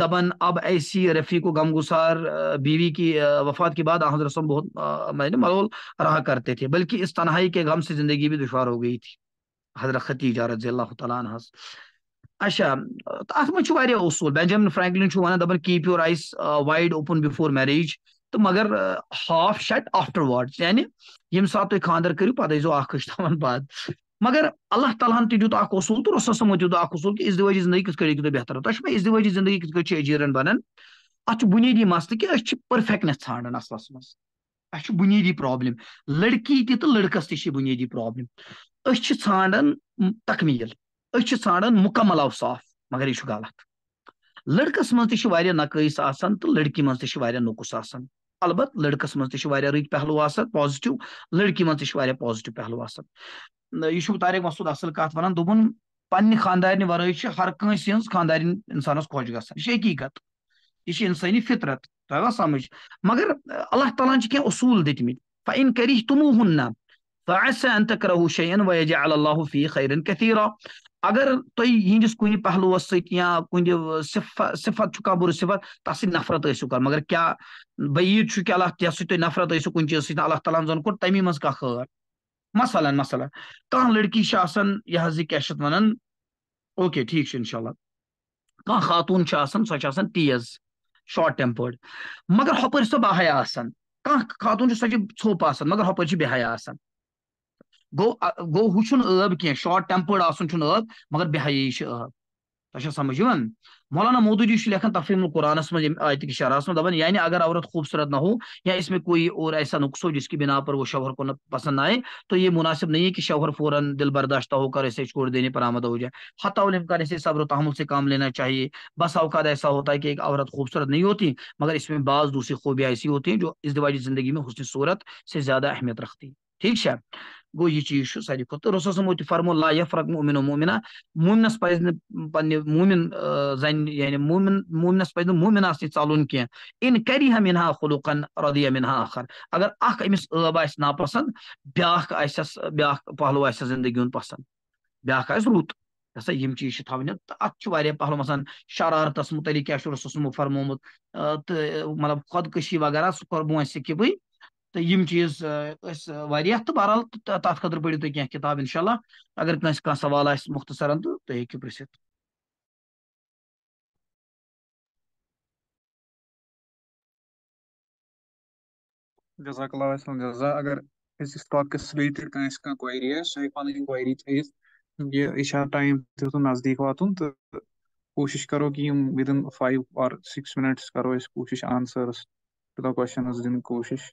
دپان اب ایسی رفیق و غم گسار بیوی کی وفات کے بعد حضرت بہت ملول رہا کرتے تھے بلکہ اس تنہائی کے غم سے زندگی بھی دشوار ہو گئی تھی حضرت خدیجہ رضی اللہ تعالیٰ اچھا ات منچہ اصول بینجمن فرینکلنچ keep your eyes wide open before marriage تو مگر ہاف شٹ آفٹر واڈ یعنی یم سات تھی خاندی اخش تند مگر اللہ تعالیٰ ہن تیت اخول تو رس سم دقول کہ عزدوجی زندگی بہتر کتر تمہیں عزوی زندگی چھُ کتر بت بنی مست کہ پرفیکنس ثانڈ اصل مز ا بدی پرابل لڑکی تھی تو لڑکس تھی تکمیٖل أسۍ چھِ تکم مُکمل اوصاف مگر یہِ چھُ غلط لڑکس مزہ نقائص تو لڑکی آسان البتہ لڑکس من تشہر رت پہلو آسان پوزٹو لڑکی مجھ سے پوزٹو پہلو آسان آارق محود اصل کات ہر واقعہ ہرکس ہزار انسانس خوش گاشیقت یہ سانی فطرت سمجھ مگر اللہ تعالیٰ فن ہن فعسى تكرهوا شيئا ویجعل الله فيه خيرا كثيرا اگر تھی تَتھ کن پہلوس ٲسِو صفت صفت تس بعیٖد چھُ کہِ اللہ کُنہِ یو کن اللہ تعالیٰ زن کور کانٛہہ خٲر مثلاً مثلاً لڑکی چھِ اَتھ وَنان اوکے ٹھیک ان شاء اللہ آسان خاتون سے آسان تیز شاٹ ٹیمپ مگر چھِ سۄ چھِ ژھوٚپ آسان مگر ہپر چھِ بہایا آسان گو گو ہوب کی شاٹمپڑ بے ح مولانا مودو جی لکھن ییٚمہِ آیتہِ آیت کی منٛز مسافن یعنی اگر عورت خوبصورت نہ ہو یا اس میں کوئی اور ایسا ہو جس کی بنا پر وہ شوہر کو پسند آئے تو یہ مناسب نہیں ہے کہ شوہر فوراً دل برداشتہ ہو کر چھوڑ دینے پر آمد ہو جائے حت علم کر ایسے صبر و تحمل سے کام لینا چاہیے بس اوقات ایسا ہوتا ہے کہ ایک عورت خوبصورت نہیں ہوتی مگر اس میں بعض دوسری خوبیاں ایسی ہوتی ہیں جو ازدواجی دواجی زندگی میں حسن صورت سے زیادہ اہمیت رکھتی ٹھیک گو یہ چیز سیت رسوسمو تفرہ یافر مومنو مومنا مومنس پہ پنہ مومن زن مومن مومنس پہ مومنس تھی ٹالن کی منہا رضی منہا آخر اگر آسہِ ناپسند پسند بیااقس بیاق پہلو آندگی پسند بیااق چیٖز یہ تھاوٕنۍ تہٕ اَتھ چھُ واریاہ پہلو مسا شرارت متعلق کیا رسسم فرمومُت تہٕ مطلب خودکشی وغیرہ سہ بوس تو چیز تو بہرحال تر خطر پڑھو تھی ان شاء اللہ اگر سوال مختصراً تیو پہ جزاک جزا اگر کوئی سی پیاری تیشا ٹائم نزدیک وقت کو within five or six minutes کروش آنسرس ٹو دا کوشچنز دن کوٗشِش